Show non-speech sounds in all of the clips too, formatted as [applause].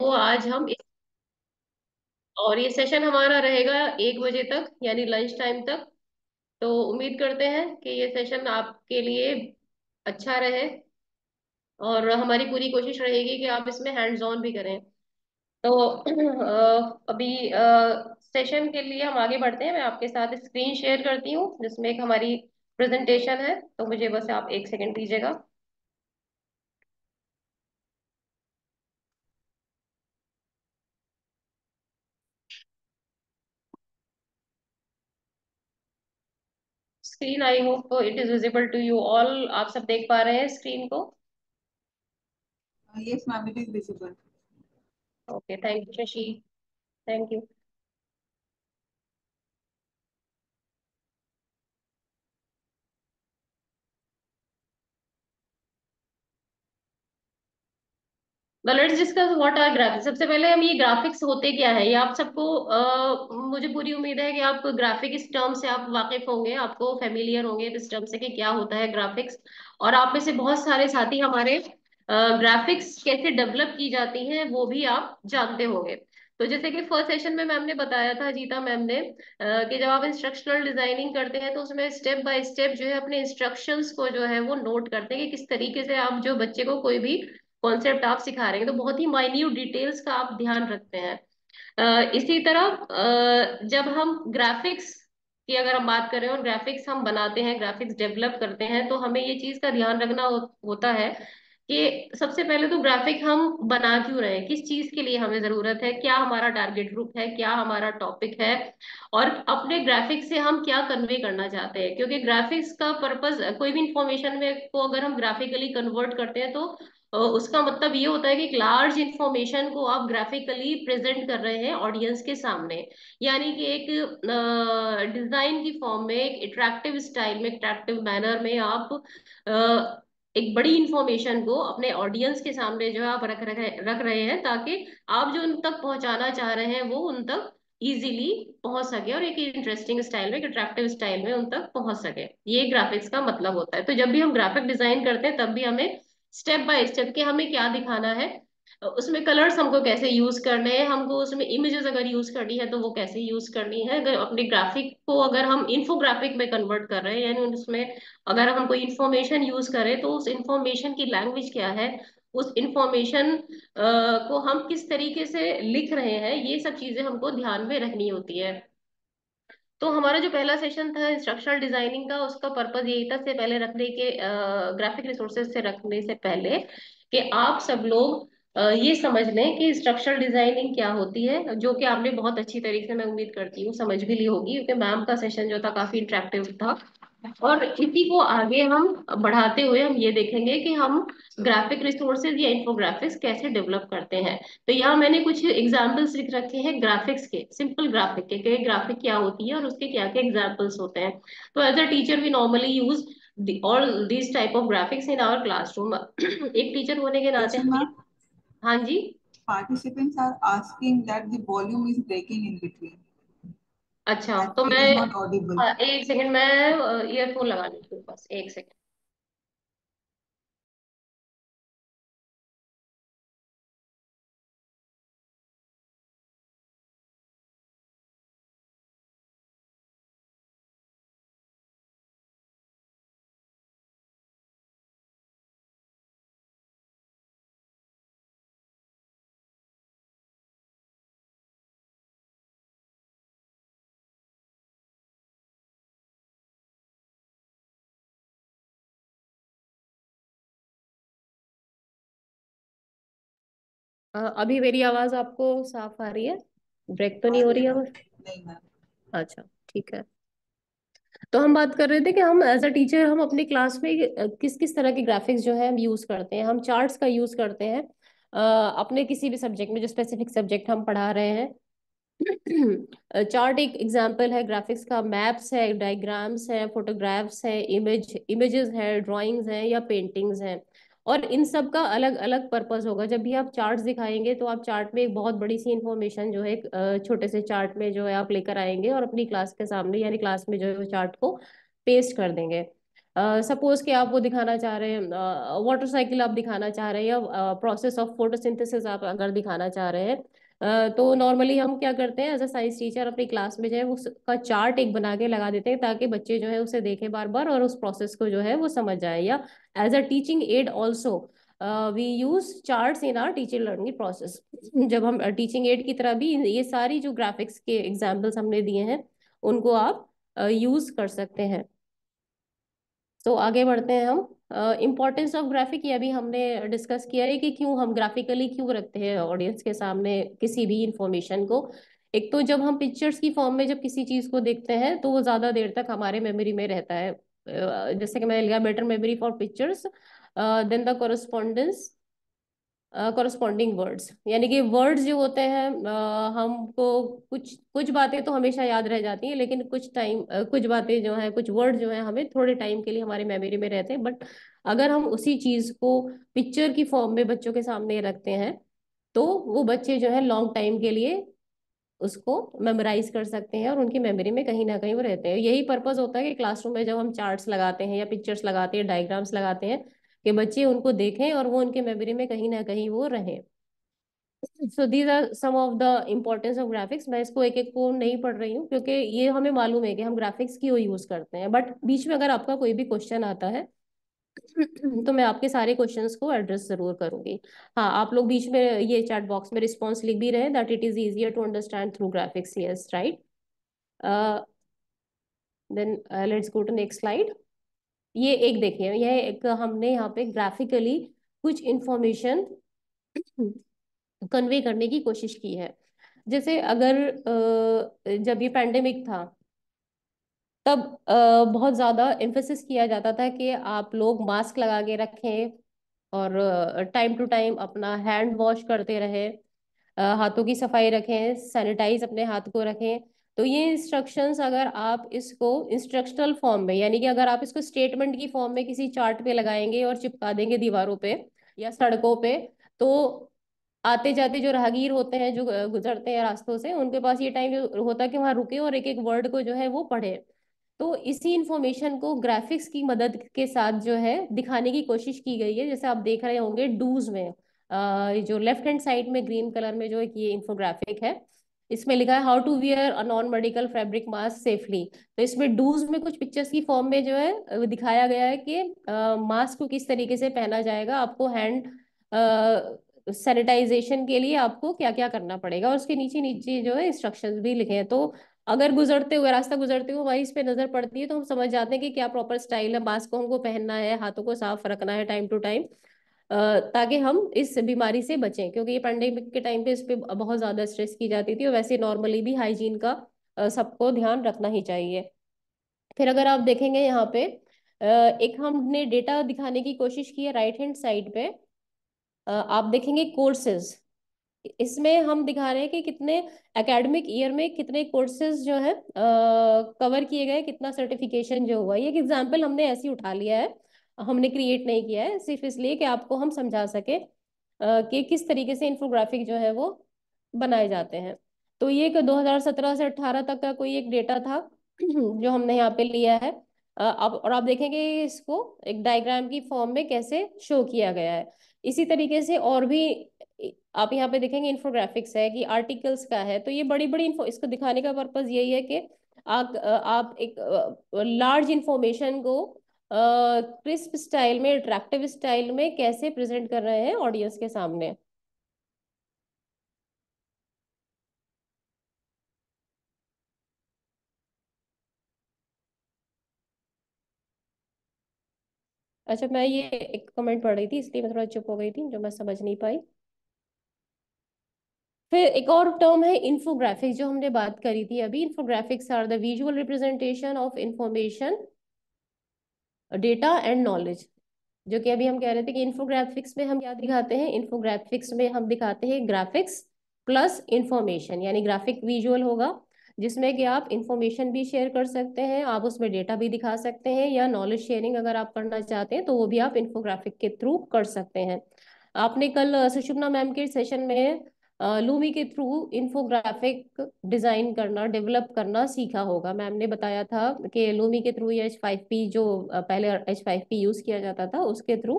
तो आज हम इस और ये सेशन हमारा रहेगा एक बजे तक यानी लंच टाइम तक तो उम्मीद करते हैं कि ये सेशन आपके लिए अच्छा रहे और हमारी पूरी कोशिश रहेगी कि आप इसमें हैंड्स ऑन भी करें तो अभी सेशन के लिए हम आगे बढ़ते हैं मैं आपके साथ स्क्रीन शेयर करती हूँ जिसमें एक हमारी प्रेजेंटेशन है तो मुझे बस आप एक सेकंड दीजिएगा screen I hope it is visible to you all आप सब देख पा रहे हैं स्क्रीन को yes ma'am it is visible okay thank you Shashi thank you Well, let's discuss what are graphics. सबसे पहले हम ये ग्राफिक्स होते क्या है ये आप सबको मुझे पूरी उम्मीद है कि आप ग्राफिक इस टर्म से आप वाकिफ होंगे आपको फेमिलियर होंगे इस टर्म से कि क्या होता है ग्राफिक्स और आप में से बहुत सारे साथी हमारे ग्राफिक्स कैसे डेवलप की जाती हैं वो भी आप जानते होंगे तो जैसे कि फर्स्ट सेशन में मैम ने बताया था जीता मैम ने कि जब आप इंस्ट्रक्शनल डिजाइनिंग करते हैं तो उसमें स्टेप बाय स्टेप जो है अपने इंस्ट्रक्शंस को जो है वो नोट करते हैं कि किस तरीके से आप जो बच्चे को कोई भी कॉन्सेप्ट आप सिखा रहे हैं तो बहुत ही माइन्यूट डिटेल्स का आप ध्यान रखते हैं इसी तरह जब हम ग्राफिक्स की अगर हम बात करें और ग्राफिक्स हम बनाते हैं ग्राफिक्स डेवलप करते हैं तो हमें ये चीज का ध्यान रखना हो, होता है कि सबसे पहले तो ग्राफिक हम बना क्यों रहे हैं किस चीज के लिए हमें जरूरत है क्या हमारा टारगेट ग्रुप है क्या हमारा टॉपिक है और अपने ग्राफिक्स से हम क्या कन्वे करना चाहते हैं क्योंकि ग्राफिक्स का पर्पज कोई भी इंफॉर्मेशन में को अगर हम ग्राफिकली कन्वर्ट करते हैं तो उसका मतलब ये होता है कि एक लार्ज इंफॉर्मेशन को आप ग्राफिकली प्रेजेंट कर रहे हैं ऑडियंस के सामने यानी कि एक डिजाइन की फॉर्म में एक अट्रैक्टिव स्टाइल में अट्रैक्टिव मैनर में आप एक बड़ी इंफॉर्मेशन को अपने ऑडियंस के सामने जो है आप रख रख रख रहे हैं ताकि आप जो उन तक पहुंचाना चाह रहे हैं वो उन तक इजीली पहुंच सके और एक इंटरेस्टिंग स्टाइल में एक अट्रैक्टिव स्टाइल में उन तक पहुंच सके ये ग्राफिक्स का मतलब होता है तो जब भी हम ग्राफिक डिजाइन करते हैं तब भी हमें स्टेप बाय स्टेप कि हमें क्या दिखाना है उसमें कलर्स हमको कैसे यूज करने हैं हमको उसमें इमेजेस अगर यूज करनी है तो वो कैसे यूज करनी है अगर अपने ग्राफिक को अगर हम इन्फोग्राफिक में कन्वर्ट कर रहे हैं यानी उसमें अगर हम कोई इन्फॉर्मेशन यूज करें तो उस इंफॉर्मेशन की लैंग्वेज क्या है उस इंफॉर्मेशन को हम किस तरीके से लिख रहे हैं ये सब चीजें हमको ध्यान में रखनी होती है तो हमारा जो पहला सेशन था इंस्ट्रक्शनल डिजाइनिंग का उसका पर्पज यही था से पहले रखने के ग्राफिक रिसोर्सेज से रखने से पहले कि आप सब लोग ये समझ लें कि स्ट्रक्चरल डिजाइनिंग क्या होती है जो कि आपने बहुत अच्छी तरीके से मैं उम्मीद करती हूँ समझ भी ली होगी क्योंकि मैम का सेशन जो था काफी इंट्रैक्टिव था और इसी को आगे हम बढ़ाते हुए हम ये देखेंगे कि हम ग्राफिक रिसोर्सेज या इंफोग्राफिक्स कैसे डेवलप करते हैं तो यहाँ मैंने कुछ एग्जांपल्स लिख रखे हैं ग्राफिक्स के सिंपल ग्राफिक के, कि ग्राफिक क्या होती है और उसके क्या क्या एग्जांपल्स होते हैं तो as a teacher we normally use all this type of graphics in our class एक टीचर होने के नाते हाँ जी participants are asking that the volume is breaking in between अच्छा तो मैं हाँ, एक सेकंड मैं ईयरफोन लगा लेती हूँ बस एक सेकंड अभी मेरी आवाज आपको साफ आ रही है ब्रेक तो नहीं हो रही है अच्छा ठीक है तो हम बात कर रहे थे कि हम एज अ टीचर हम अपने क्लास में किस किस तरह के ग्राफिक्स जो है हम यूज करते हैं हम चार्ट्स का यूज करते हैं अपने किसी भी सब्जेक्ट में जो स्पेसिफिक सब्जेक्ट हम पढ़ा रहे हैं चार्ट एक एग्जाम्पल है ग्राफिक्स का मैप्स है डायग्राम्स है फोटोग्राफ्स है इमेज इमेजेस है ड्राइंग्स है या पेंटिंग्स हैं और इन सब का अलग अलग पर्पस होगा जब भी आप चार्ट दिखाएंगे तो आप चार्ट में एक बहुत बड़ी सी इन्फॉर्मेशन जो है छोटे से चार्ट में जो है आप लेकर आएंगे और अपनी क्लास के सामने यानी क्लास में जो है वो चार्ट को पेस्ट कर देंगे सपोज uh, कि आप वो दिखाना चाह रहे हैं वाटर साइकिल आप दिखाना चाह रहे हैं या प्रोसेस ऑफ फोटोसिंथेसिस आप अगर दिखाना चाह रहे हैं तो नॉर्मली हम क्या करते हैं एज अ साइंस टीचर अपनी क्लास में जो है उसका चार्ट एक बना के लगा देते हैं ताकि बच्चे जो है उसे देखें बार बार और उस प्रोसेस को जो है वो समझ जाए या as a teaching aid also we use chart in our teacher learning process जब हम टीचिंग एड की तरह भी ये सारी जो ग्राफिक्स के एग्जाम्पल्स हमने दिए हैं उनको आप यूज uh, कर सकते हैं तो आगे बढ़ते हैं हम इम्पोर्टेंस ऑफ ग्राफिक ये अभी हमने डिस्कस किया है कि क्यों हम ग्राफिकली क्यों रखते हैं ऑडियंस के सामने किसी भी इंफॉर्मेशन को एक तो जब हम पिक्चर्स की फॉर्म में जब किसी चीज को देखते हैं तो वो ज्यादा देर तक हमारे मेमोरी में रहता है जैसे कि मैंने लिखा better memory for pictures then the correspondence corresponding uh, words यानी कि वर्ड्स जो होते हैं uh, हमको कुछ कुछ बातें तो हमेशा याद रह जाती हैं लेकिन कुछ टाइम uh, कुछ बातें जो हैं कुछ वर्ड जो हैं हमें थोड़े टाइम के लिए हमारे मेमोरी में रहते हैं बट अगर हम उसी चीज़ को पिक्चर की फॉर्म में बच्चों के सामने रखते हैं तो वो बच्चे जो है लॉन्ग टाइम के लिए उसको मेमोराइज कर सकते हैं और उनकी मेमोरी में कहीं ना कहीं वो रहते हैं यही पर्पज होता है कि क्लासरूम में जब हम चार्ट्स लगाते हैं या पिक्चर्स लगाते हैं डायग्राम्स लगाते हैं कि बच्चे उनको देखें और वो उनके मेमोरी में कहीं ना कहीं वो रहें so these are some of the importance of graphics मैं इसको एक एक को नहीं पढ़ रही हूँ क्योंकि ये हमें मालूम है कि हम ग्राफिक्स की यूज करते हैं बट बीच में अगर आपका कोई भी क्वेश्चन आता है तो मैं आपके सारे क्वेश्चंस को एड्रेस जरूर करूंगी हाँ आप लोग बीच में ये चैट बॉक्स में रिस्पॉन्स लिख भी रहे that it is easier to understand through graphics yes right then let's go to next slide ये एक देखिए यह एक हमने यहाँ पे ग्राफिकली कुछ इंफॉर्मेशन कन्वे करने की कोशिश की है जैसे अगर जब ये पैंडेमिक था तब बहुत ज़्यादा इंफोसिस किया जाता था कि आप लोग मास्क लगा के रखें और टाइम टू टाइम अपना हैंड वॉश करते रहें हाथों की सफाई रखें सैनिटाइज अपने हाथ को रखें तो ये इंस्ट्रक्शंस अगर आप इसको इंस्ट्रक्शनल फॉर्म में यानी कि अगर आप इसको स्टेटमेंट की फॉर्म में किसी चार्ट पे लगाएंगे और चिपका देंगे दीवारों पे या सड़कों पे तो आते जाते जो राहगीर होते हैं जो गुजरते हैं रास्तों से उनके पास ये टाइम होता है कि वहाँ रुके और एक एक वर्ड को जो है वो पढ़े तो इसी इंफॉर्मेशन को ग्राफिक्स की मदद के साथ जो है दिखाने की कोशिश की गई है जैसे आप देख रहे होंगे डूज में जो लेफ्ट हैंड साइड में ग्रीन कलर में जो एक ये इन्फोग्राफिक है इसमें लिखा है how to wear a non medical fabric mask safely तो इसमें डूज में कुछ पिक्चर्स की फॉर्म में जो है दिखाया गया है कि मास्क को किस तरीके से पहना जाएगा आपको हैंड सैनिटाइजेशन के लिए आपको क्या क्या करना पड़ेगा और उसके नीचे नीचे जो है इंस्ट्रक्शन भी लिखे हैं तो अगर गुजरते हुए रास्ता गुजरते हुए वही इस पर नजर पड़ती है तो हम समझ जाते हैं कि क्या प्रॉपर स्टाइल है मास्क को हमको पहनना है हाथों को साफ रखना है टाइम टू टाइम ताकि हम इस बीमारी से बचें क्योंकि ये पैंडेमिक के टाइम पे इस पर बहुत ज़्यादा स्ट्रेस की जाती थी और वैसे नॉर्मली भी हाइजीन का सबको ध्यान रखना ही चाहिए फिर अगर आप देखेंगे यहाँ पे एक हमने डेटा दिखाने की कोशिश की है राइट हैंड साइड पे आप देखेंगे कोर्सेज इसमें हम दिखा रहे हैं कि कितने एकेडमिक ईयर में कितने कोर्सेज जो है कवर किए गए कितना सर्टिफिकेशन जो हुआ ये एक एग्जाम्पल हमने ऐसी उठा लिया है हमने क्रिएट नहीं किया है सिर्फ इसलिए कि आपको हम समझा सके कि किस तरीके से इंफोग्राफिक जो है वो बनाए जाते हैं तो ये हजार 2017 से 18 तक का कोई एक डेटा था [clears throat] जो हमने यहाँ पे लिया है आप और आप देखेंगे इसको एक डायग्राम की फॉर्म में कैसे शो किया गया है इसी तरीके से और भी आप यहाँ पे देखेंगे इन्फोग्राफिक्स है कि आर्टिकल्स का है तो ये बड़ी बड़ी इन्फो इसको दिखाने का पर्पज यही है कि आप आप एक लार्ज इंफॉर्मेशन को क्रिस्प स्टाइल में अट्रैक्टिव स्टाइल में कैसे प्रेजेंट कर रहे हैं ऑडियंस के सामने अच्छा मैं ये एक कमेंट पढ़ रही थी इसलिए मैं थोड़ा चुप हो गई थी जो मैं समझ नहीं पाई फिर एक और टर्म है इन्फोग्राफिक्स जो हमने बात करी थी अभी infographics are the visual representation of information data and knowledge जो कि अभी हम कह रहे थे कि इन्फोग्राफिक्स में हम क्या दिखाते हैं इन्फोग्राफिक्स में हम दिखाते हैं ग्राफिक्स प्लस इन्फॉर्मेशन यानी ग्राफिक विजुअल होगा जिसमें कि आप इन्फॉर्मेशन भी शेयर कर सकते हैं आप उसमें डेटा भी दिखा सकते हैं या नॉलेज शेयरिंग अगर आप करना चाहते हैं तो वो भी आप इन्फोग्राफिक के थ्रू कर सकते हैं आपने कल सुषुभना मैम के सेशन में लूमी के थ्रू इन्फोग्राफिक डिज़ाइन करना डेवलप करना सीखा होगा मैम ने बताया था कि लूमी के थ्रू या एच फाइव पी जो पहले एच फाइव पी यूज़ किया जाता था उसके थ्रू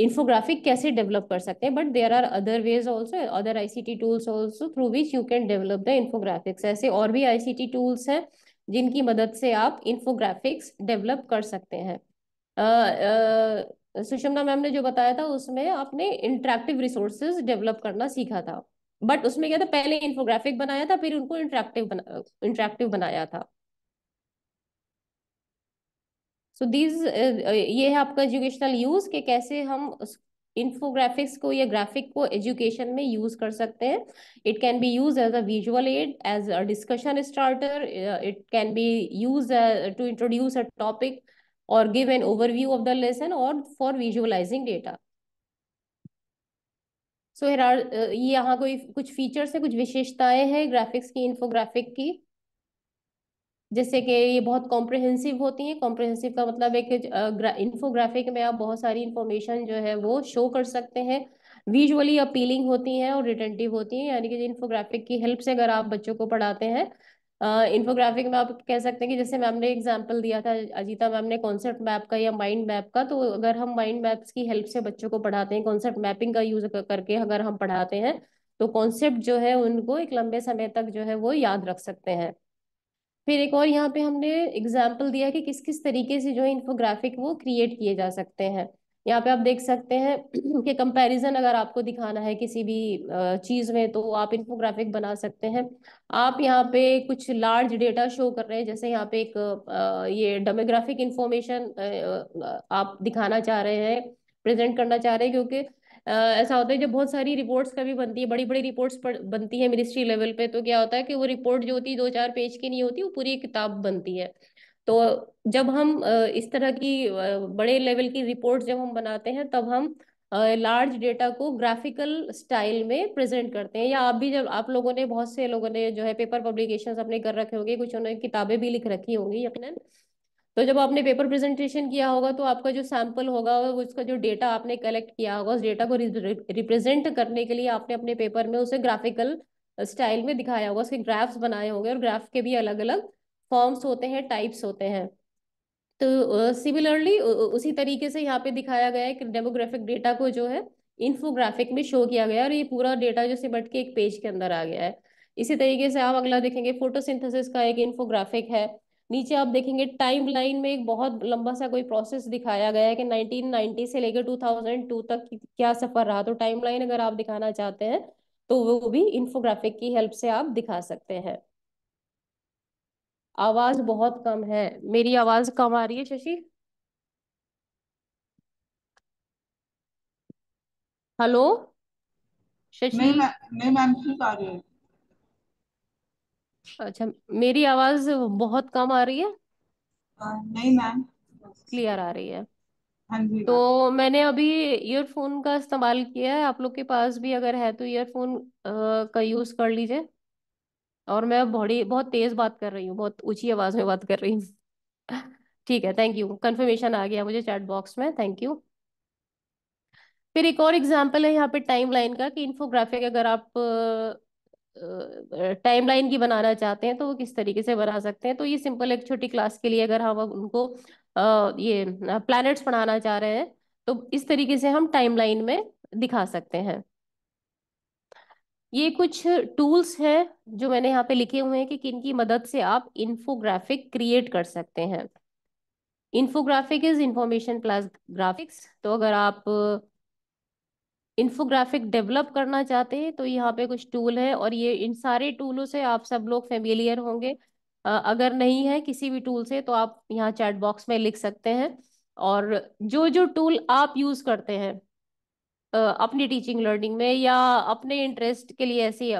इन्फोग्राफिक कैसे डेवलप कर सकते हैं but there are other ways also other I C T tools also through which you can develop the infographics ऐसे और भी आई सी टी टूल्स हैं जिनकी मदद से आप इन्फोग्राफिक्स डेवलप कर सकते हैं uh, uh, सुषमना मैम ने जो बताया था उसमें आपने इंटरेक्टिव रिसोर्सेज डेवलप करना सीखा था बट उसमें क्या था पहले इन्फोग्राफिक बनाया था फिर उनको इंटरेक्टिव बना इंटरेक्टिव बनाया था सो so दीज ये है आपका एजुकेशनल यूज के कैसे हम इंफोग्राफिक्स को या ग्राफिक को एजुकेशन में यूज कर सकते हैं it can be use as a visual aid as a discussion starter it can be use to introduce a topic or give an overview of the lesson or for visualizing data. So so, are, uh, ये यहाँ कोई कुछ features है कुछ विशेषताएं हैं graphics की infographic की जैसे कि ये बहुत कॉम्प्रिहेंसिव होती हैं कॉम्प्रिहेंसिव का मतलब है कि इन्फोग्राफिक uh, में आप बहुत सारी इन्फॉर्मेशन जो है वो शो कर सकते हैं विजुअली अपीलिंग होती हैं और रिटेंटिव होती हैं यानी कि इन्फोग्राफिक की हेल्प से अगर आप बच्चों को पढ़ाते हैं इन्फोग्राफिक में आप कह सकते हैं कि जैसे मैम ने एग्जाम्पल दिया था अजीता मैम ने कॉन्सेप्ट मैप का या माइंड मैप का तो अगर हम माइंड मैप्स की हेल्प से बच्चों को पढ़ाते हैं कॉन्सेप्ट मैपिंग का यूज करके अगर हम पढ़ाते हैं तो कॉन्सेप्ट जो है उनको एक लंबे समय तक जो है वो याद रख सकते हैं फिर एक और यहाँ पे हमने एग्जाम्पल दिया कि किस किस तरीके से जो है इन्फोग्राफिक वो क्रिएट किए जा सकते हैं यहाँ पे आप देख सकते हैं [clears throat] कि कंपैरिजन अगर आपको दिखाना है किसी भी चीज में तो आप इंफोग्राफिक बना सकते हैं आप यहाँ पे कुछ लार्ज डेटा शो कर रहे हैं जैसे यहाँ पे एक ये डेमोग्राफिक इंफॉर्मेशन आप दिखाना चाह रहे हैं प्रेजेंट करना चाह रहे हैं क्योंकि ऐसा होता है जब बहुत सारी रिपोर्ट्स कभी बनती है बड़ी बड़ी रिपोर्ट्स बनती है मिनिस्ट्री लेवल पे तो क्या होता है कि वो रिपोर्ट जो होती है दो चार पेज की नहीं होती वो पूरी किताब बनती है तो जब हम इस तरह की बड़े लेवल की रिपोर्ट जब हम बनाते हैं तब हम लार्ज डेटा को ग्राफिकल स्टाइल में प्रेजेंट करते हैं या आप भी जब आप लोगों ने बहुत से लोगों ने जो है पेपर पब्लिकेशन अपने कर रखे होंगे कुछ उन्होंने किताबें भी लिख रखी होंगी यकीन तो जब आपने पेपर प्रेजेंटेशन किया होगा तो आपका जो सैंपल होगा उसका जो डेटा आपने कलेक्ट किया होगा उस डेटा को रिप्रेजेंट करने के लिए आपने अपने पेपर में उसे ग्राफिकल स्टाइल में दिखाया होगा उसके ग्राफ्स बनाए होंगे और ग्राफ के भी अलग अलग फॉर्म्स होते हैं टाइप्स होते हैं तो सिमिलरली उसी तरीके से यहाँ पे दिखाया गया है कि डेमोग्राफिक डेटा को जो है इन्फोग्राफिक में शो किया गया और ये पूरा डेटा जो सिमट के एक पेज के अंदर आ गया है इसी तरीके से आप अगला देखेंगे फोटोसिंथेसिस का एक इन्फोग्राफिक है नीचे आप देखेंगे टाइम लाइन में एक बहुत लंबा सा कोई प्रोसेस दिखाया गया है कि 1990 से लेकर 2002 तक क्या सफर रहा तो टाइम लाइन अगर आप दिखाना चाहते हैं तो वो भी इन्फोग्राफिक की हेल्प से आप दिखा सकते हैं आवाज बहुत कम है मेरी आवाज कम आ रही है शशि हेलो शशि अच्छा मेरी आवाज बहुत कम आ रही है नहीं मैम क्लियर आ रही है हाँ तो मैंने अभी ईयरफोन का इस्तेमाल किया है आप लोग के पास भी अगर है तो ईयरफोन का यूज कर लीजिए और मैं बड़ी बहुत तेज बात कर रही हूँ बहुत ऊंची आवाज में बात कर रही हूँ ठीक है थैंक यू कंफर्मेशन आ गया मुझे चैट बॉक्स में थैंक यू फिर एक और एग्जांपल है यहाँ पे टाइमलाइन का कि इन्फोग्राफिक अगर आप टाइमलाइन की बनाना चाहते हैं तो वो किस तरीके से बना सकते हैं तो ये सिंपल एक छोटी क्लास के लिए अगर हम उनको आ, ये प्लैनेट्स पढ़ाना चाह रहे हैं तो इस तरीके से हम टाइमलाइन में दिखा सकते हैं ये कुछ टूल्स हैं जो मैंने यहाँ पे लिखे हुए हैं कि किन की मदद से आप इन्फोग्राफिक क्रिएट कर सकते हैं infographic is information plus graphics तो अगर आप इन्फोग्राफिक uh, डेवलप करना चाहते हैं तो यहाँ पे कुछ टूल है और ये इन सारे टूलों से आप सब लोग फेमिलियर होंगे अगर नहीं है किसी भी टूल से तो आप यहाँ चैट बॉक्स में लिख सकते हैं और जो जो टूल आप यूज करते हैं अपनी टीचिंग लर्निंग में या अपने इंटरेस्ट के लिए ऐसी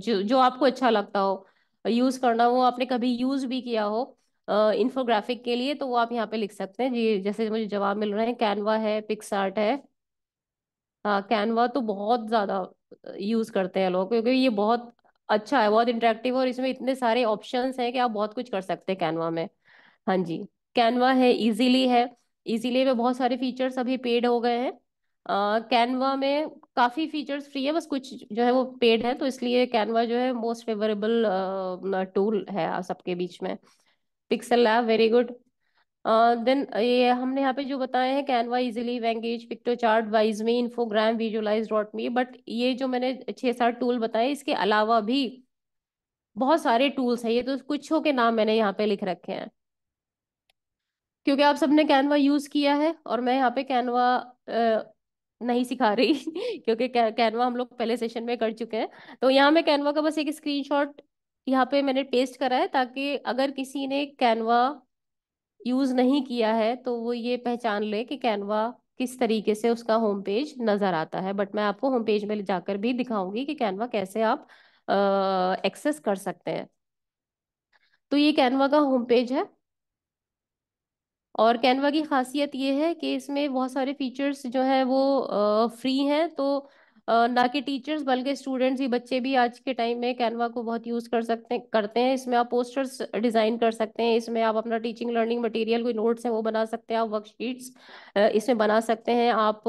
जो जो आपको अच्छा लगता हो यूज करना हो आपने कभी यूज भी किया हो इन्फोग्राफिक के लिए तो वो आप यहाँ पे लिख सकते हैं जी जैसे मुझे जवाब मिल रहे हैं कैनवा है पिक्सार्ट है हाँ कैनवा तो बहुत ज्यादा यूज करते हैं लोग क्योंकि ये बहुत अच्छा है बहुत इंटरेक्टिव और इसमें इतने सारे ऑप्शंस हैं कि आप बहुत कुछ कर सकते हैं कैनवा में हाँ जी कैनवा है इजीली है इजीली में बहुत सारे फीचर्स अभी पेड हो गए हैं कैनवा में काफी फीचर्स फ्री है बस कुछ जो है वो पेड है तो इसलिए कैनवा जो है मोस्ट फेवरेबल टूल है सबके बीच में pixel lab very good then ये हमने यहाँ पे जो बताए हैं Canva easily Venngage Piktochart wise me Infogram visualize dot me but ये जो मैंने छः सात टूल बताए इसके अलावा भी बहुत सारे टूल्स हैं ये तो कुछों के नाम मैंने यहाँ पे लिख रखे हैं क्योंकि आप सबने कैनवा यूज़ किया है और मैं यहाँ पे कैनवा नहीं सिखा रही [laughs] क्योंकि कैनवा हम लोग पहले सेशन में कर चुके हैं तो यहाँ मैं कैनवा का बस एक स्क्रीनशॉट यहाँ पे मैंने पेस्ट करा है ताकि अगर किसी ने कैनवा यूज नहीं किया है तो वो ये पहचान ले कि कैनवा किस तरीके से उसका होम पेज नजर आता है बट मैं आपको होम पेज में जाकर भी दिखाऊंगी कि कैनवा कैसे आप एक्सेस कर सकते हैं तो ये कैनवा का होम पेज है और कैनवा की खासियत ये है कि इसमें बहुत सारे फीचर्स जो हैं वो फ्री हैं तो ना कि टीचर्स बल्कि स्टूडेंट्स ही बच्चे भी आज के टाइम में कैनवा को बहुत यूज़ कर सकते करते हैं इसमें आप पोस्टर्स डिज़ाइन कर सकते हैं इसमें आप अपना टीचिंग लर्निंग मटेरियल कोई नोट्स हैं वो बना सकते हैं आप वर्कशीट्स इसमें बना सकते हैं आप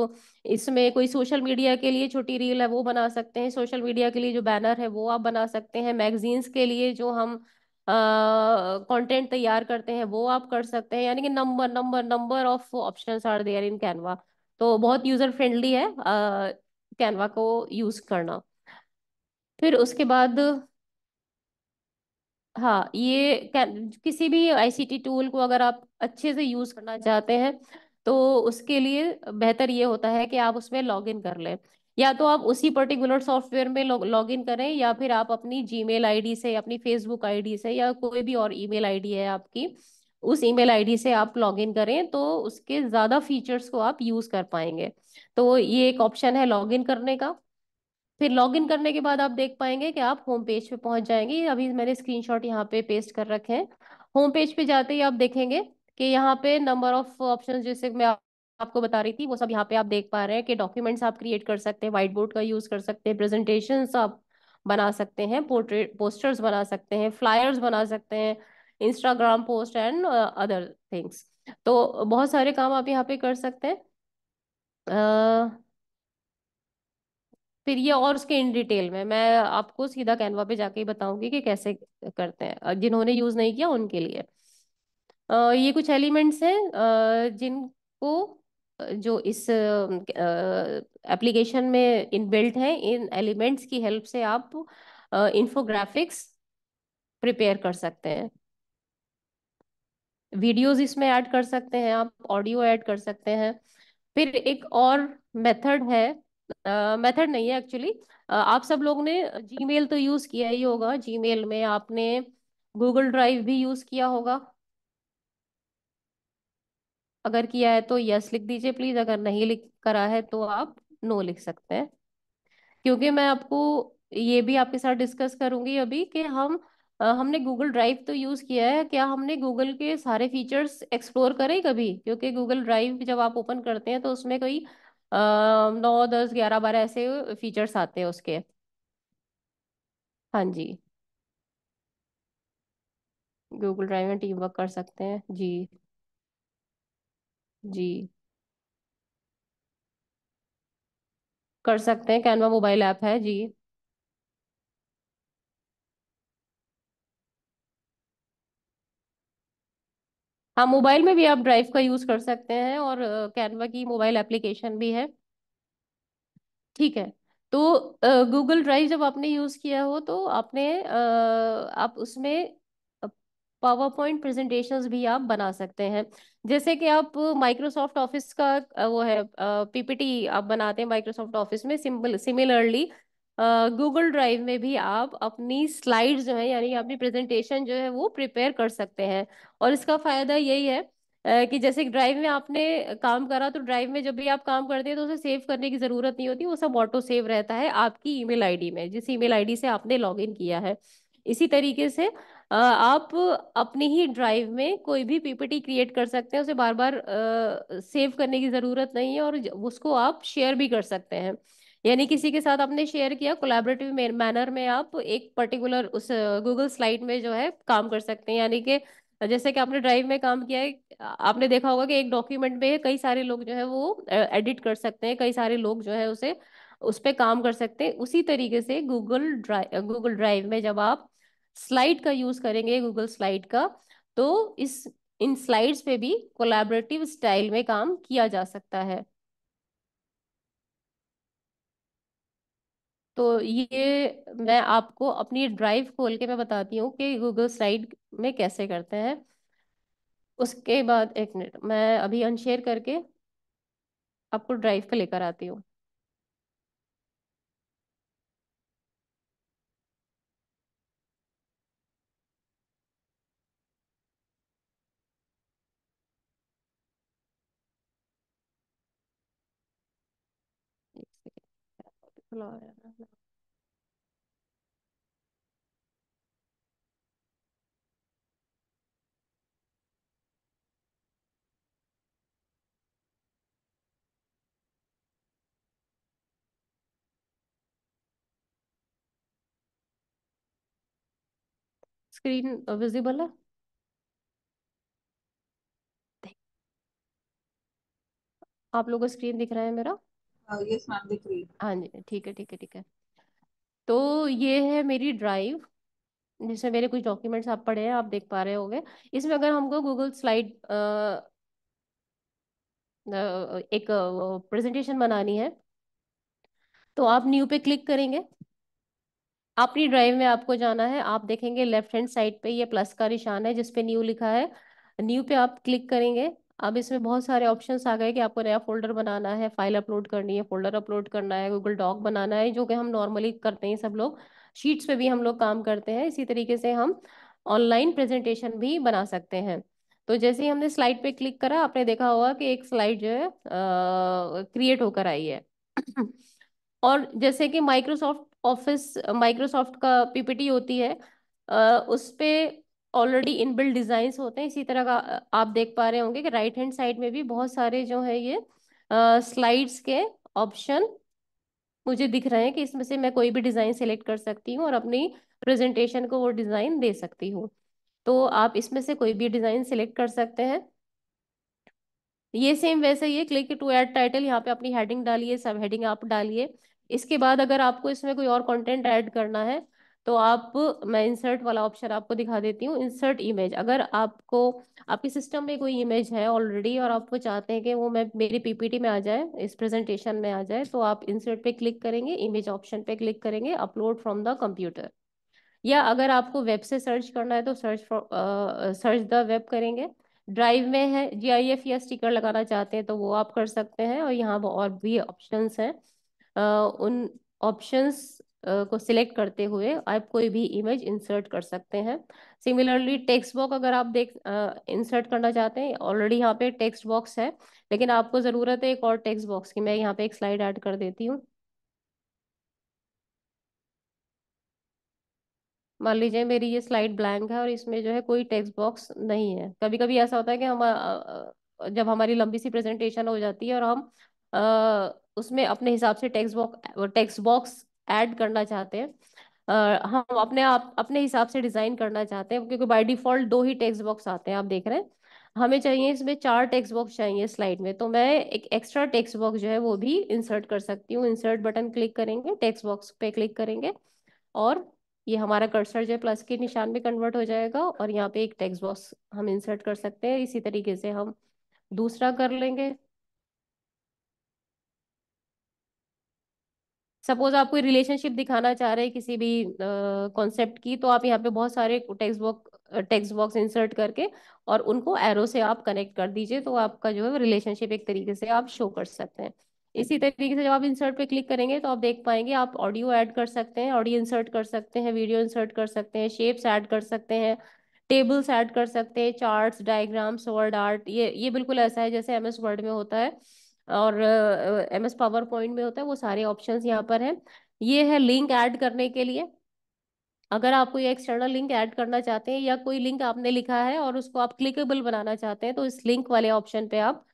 इसमें कोई सोशल मीडिया के लिए छोटी रील है वो बना सकते हैं सोशल मीडिया के लिए जो बैनर है वो आप बना सकते हैं मैगजीन्स के लिए जो हम कंटेंट तैयार करते हैं वो आप कर सकते हैं यानी कि number number number of options are there in Canva तो बहुत यूजर फ्रेंडली है कैनवा को यूज करना फिर उसके बाद हाँ ये किसी भी आईसीटी टूल को अगर आप अच्छे से यूज करना चाहते हैं तो उसके लिए बेहतर ये होता है कि आप उसमें लॉग इन कर लें या तो आप उसी पर्टिकुलर सॉफ्टवेयर में लॉग इन करें या फिर आप अपनी जी मेल से अपनी फेसबुक आई से या कोई भी और ई मेल है आपकी उस ईमेल आईडी से आप लॉग इन करें तो उसके ज़्यादा फीचर्स को आप यूज़ कर पाएंगे तो ये एक ऑप्शन है लॉग इन करने का फिर लॉग इन करने के बाद आप देख पाएंगे कि आप होम पेज पे पहुंच जाएंगे अभी मैंने स्क्रीनशॉट यहाँ पे पेस्ट कर रखे हैं होम पेज पे जाते ही आप देखेंगे कि यहाँ पे नंबर ऑफ ऑप्शंस जैसे मैं आपको बता रही थी वो सब यहाँ पे आप देख पा रहे हैं कि डॉक्यूमेंट्स आप क्रिएट कर सकते हैं व्हाइट बोर्ड का यूज कर सकते हैं प्रेजेंटेशन आप बना सकते हैं पोर्ट्रेट पोस्टर्स बना सकते हैं फ्लायर्स बना सकते हैं Instagram post and other things तो बहुत सारे काम आप यहाँ पे कर सकते हैं आ, फिर ये और उसके इन डिटेल में मैं आपको सीधा कैनवा पे जाके ही बताऊंगी कि कैसे करते हैं जिन्होंने यूज नहीं किया उनके लिए आ, ये कुछ एलिमेंट्स हैं जिनको जो इस एप्लीकेशन में इनबिल्ट है इन एलिमेंट्स की हेल्प से आप इंफोग्राफिक्स प्रिपेयर कर सकते हैं वीडियोस इसमें ऐड कर सकते हैं आप ऑडियो ऐड कर सकते हैं फिर एक और मेथड है मेथड uh, नहीं है एक्चुअली uh, आप सब लोग ने जीमेल तो यूज़ किया ही होगा जीमेल में आपने गूगल ड्राइव भी यूज़ किया होगा अगर किया है तो यस लिख दीजिए प्लीज अगर नहीं लिख करा है तो आप नो लिख सकते हैं क्योंकि मैं आपको ये भी आपके साथ डिस्कस करूंगी अभी कि हम हमने गूगल ड्राइव तो यूज़ किया है क्या हमने गूगल के सारे फीचर्स एक्सप्लोर करे कभी क्योंकि गूगल ड्राइव जब आप ओपन करते हैं तो उसमें कोई नौ दस ग्यारह बारह ऐसे फीचर्स आते हैं उसके हाँ जी गूगल ड्राइव में टीम वर्क कर सकते हैं जी जी। कर सकते हैं कैनवा मोबाइल ऐप है जी। हाँ, मोबाइल में भी आप ड्राइव का यूज़ कर सकते हैं और कैनवा की मोबाइल एप्लीकेशन भी है। ठीक है। तो गूगल ड्राइव जब आपने यूज़ किया हो तो आपने आप उसमें पावर पॉइंट प्रेजेंटेशन भी आप बना सकते हैं जैसे कि आप माइक्रोसॉफ्ट ऑफिस का वो है पीपीटी आप बनाते हैं माइक्रोसॉफ्ट ऑफिस में सिंपल सिमिलरली गूगल ड्राइव में भी आप अपनी स्लाइड्स जो है यानी अपनी प्रेजेंटेशन जो है वो प्रिपेयर कर सकते हैं और इसका फायदा यही है कि जैसे ड्राइव में आपने काम करा तो ड्राइव में जब भी आप काम करते हैं तो उसे सेव करने की ज़रूरत नहीं होती वो सब ऑटो सेव रहता है आपकी ईमेल आईडी में जिस ईमेल आईडी से आपने लॉगिन किया है इसी तरीके से आप अपनी ही ड्राइव में कोई भी पीपीटी क्रिएट कर सकते हैं उसे बार बार सेव करने की ज़रूरत नहीं है और उसको आप शेयर भी कर सकते हैं यानी किसी के साथ आपने शेयर किया कोलैबोरेटिव मैनर में आप एक पर्टिकुलर उस गूगल स्लाइड में जो है काम कर सकते हैं यानी कि जैसे कि आपने ड्राइव में काम किया है आपने देखा होगा कि एक डॉक्यूमेंट में कई सारे लोग जो है वो एडिट कर सकते हैं कई सारे लोग जो है उसे उस पर काम कर सकते हैं उसी तरीके से गूगल ड्राइव गूगल ड्राइव में जब आप स्लाइड का यूज करेंगे गूगल स्लाइड का तो इस इन स्लाइड्स पे भी कोलैबोरेटिव स्टाइल में काम किया जा सकता है तो ये मैं आपको अपनी ड्राइव खोल के मैं बताती हूँ कि गूगल स्लाइड में कैसे करते हैं उसके बाद एक मिनट मैं अभी अनशेयर करके आपको ड्राइव पे लेकर आती हूँ स्क्रीन विजिबल है आप लोगों को स्क्रीन दिख रहा है मेरा यस हाँ जी ठीक है ठीक है ठीक है तो ये है मेरी ड्राइव जिसमें मेरे कुछ डॉक्यूमेंट्स आप पढ़े हैं आप देख पा रहे होंगे इसमें अगर हमको गूगल स्लाइड एक प्रेजेंटेशन बनानी है तो आप न्यू पे क्लिक करेंगे अपनी ड्राइव में आपको जाना है आप देखेंगे लेफ्ट हैंड साइड पे ये प्लस का निशान है जिसपे न्यू लिखा है न्यू पे आप क्लिक करेंगे अब इसमें बहुत सारे ऑप्शंस आ गए कि आपको नया फोल्डर बनाना है फाइल अपलोड करनी है फोल्डर अपलोड करना है गूगल डॉक बनाना है जो कि हम नॉर्मली करते हैं सब लोग शीट्स पे भी हम लोग काम करते हैं इसी तरीके से हम ऑनलाइन प्रेजेंटेशन भी बना सकते हैं तो जैसे ही हमने स्लाइड पे क्लिक करा आपने देखा होगा कि एक स्लाइड जो है क्रिएट होकर आई है और जैसे कि माइक्रोसॉफ्ट ऑफिस माइक्रोसॉफ्ट का पीपीटी होती है आ, उस पर ऑलरेडी बिल्ड डिजाइन होते हैं इसी तरह का आप देख पा रहे होंगे कि राइट हैंड साइड में भी बहुत सारे जो है ये स्लाइड्स के ऑप्शन मुझे दिख रहे हैं कि इसमें से मैं कोई भी डिज़ाइन सेलेक्ट कर सकती हूँ और अपनी प्रेजेंटेशन को वो डिज़ाइन दे सकती हूँ तो आप इसमें से कोई भी डिज़ाइन सेलेक्ट कर सकते हैं ये सेम वैसे ही क्लिक टू एड टाइटल यहाँ पे अपनी हेडिंग डालिए सब हेडिंग आप डालिए इसके बाद अगर आपको इसमें कोई और कंटेंट ऐड करना है तो आप मैं इंसर्ट वाला ऑप्शन आपको दिखा देती हूँ इंसर्ट इमेज अगर आपको आपके सिस्टम में कोई इमेज है ऑलरेडी और आप वो चाहते हैं कि वो मैं मेरी पीपीटी में आ जाए इस प्रेजेंटेशन में आ जाए तो आप इंसर्ट पे क्लिक करेंगे इमेज ऑप्शन पे क्लिक करेंगे अपलोड फ्रॉम द कंप्यूटर या अगर आपको वेब से सर्च करना है तो सर्च सर्च द वेब करेंगे ड्राइव में है जी आई एफ या स्टिकर लगाना चाहते हैं तो वो आप कर सकते हैं और यहाँ और भी ऑप्शंस हैं उन ऑप्शंस को सिलेक्ट करते हुए आप कोई भी इमेज इंसर्ट कर सकते हैं सिमिलरली टेक्स्ट बॉक्स अगर आप देख इंसर्ट करना चाहते हैं ऑलरेडी यहाँ पे टेक्स्ट बॉक्स है लेकिन आपको ज़रूरत है एक और टेक्स्ट बॉक्स की मैं यहाँ पे एक स्लाइड ऐड कर देती हूँ मान लीजिए मेरी ये स्लाइड ब्लैंक है और इसमें जो है कोई टेक्स्ट बॉक्स नहीं है कभी कभी ऐसा होता है कि हम जब हमारी लंबी सी प्रेजेंटेशन हो जाती है और हम आ, उसमें अपने हिसाब से text box text box add करना चाहते हैं Uh, हम अपने आप अपने हिसाब से डिजाइन करना चाहते हैं क्योंकि बाय डिफॉल्ट दो ही टेक्स्ट बॉक्स आते हैं आप देख रहे हैं हमें चाहिए इसमें चार टेक्स्ट बॉक्स चाहिए स्लाइड में तो मैं एक एक्स्ट्रा टेक्स्ट बॉक्स जो है वो भी इंसर्ट कर सकती हूँ इंसर्ट बटन क्लिक करेंगे टेक्स्ट बॉक्स पे क्लिक करेंगे और ये हमारा कर्सर जो है प्लस के निशान में कन्वर्ट हो जाएगा और यहाँ पे एक टेक्स्ट बॉक्स हम इंसर्ट कर सकते हैं इसी तरीके से हम दूसरा कर लेंगे सपोज आप कोई रिलेशनशिप दिखाना चाह रहे हैं किसी भी कॉन्सेप्ट uh, की तो आप यहाँ पे बहुत सारे text book text box insert करके और उनको एरो से आप कनेक्ट कर दीजिए तो आपका जो है रिलेशनशिप एक तरीके से आप शो कर सकते हैं इसी तरीके से जब आप इंसर्ट पे क्लिक करेंगे तो आप देख पाएंगे आप ऑडियो ऐड कर सकते हैं ऑडियो इंसर्ट कर सकते हैं वीडियो इंसर्ट कर सकते हैं शेप्स ऐड कर सकते हैं टेबल्स ऐड कर सकते हैं चार्ट्स डायग्राम्स वर्ड आर्ट ये ये बिल्कुल ऐसा है जैसे एमएस वर्ड में होता है और एम एस पावर पॉइंट में होता है वो सारे ऑप्शन यहाँ पर है ये है लिंक ऐड करने के लिए अगर आप कोई एक्सटर्नल लिंक ऐड करना चाहते हैं या कोई लिंक आपने लिखा है और उसको आप क्लिकेबल बनाना चाहते हैं तो इस लिंक वाले ऑप्शन पे आप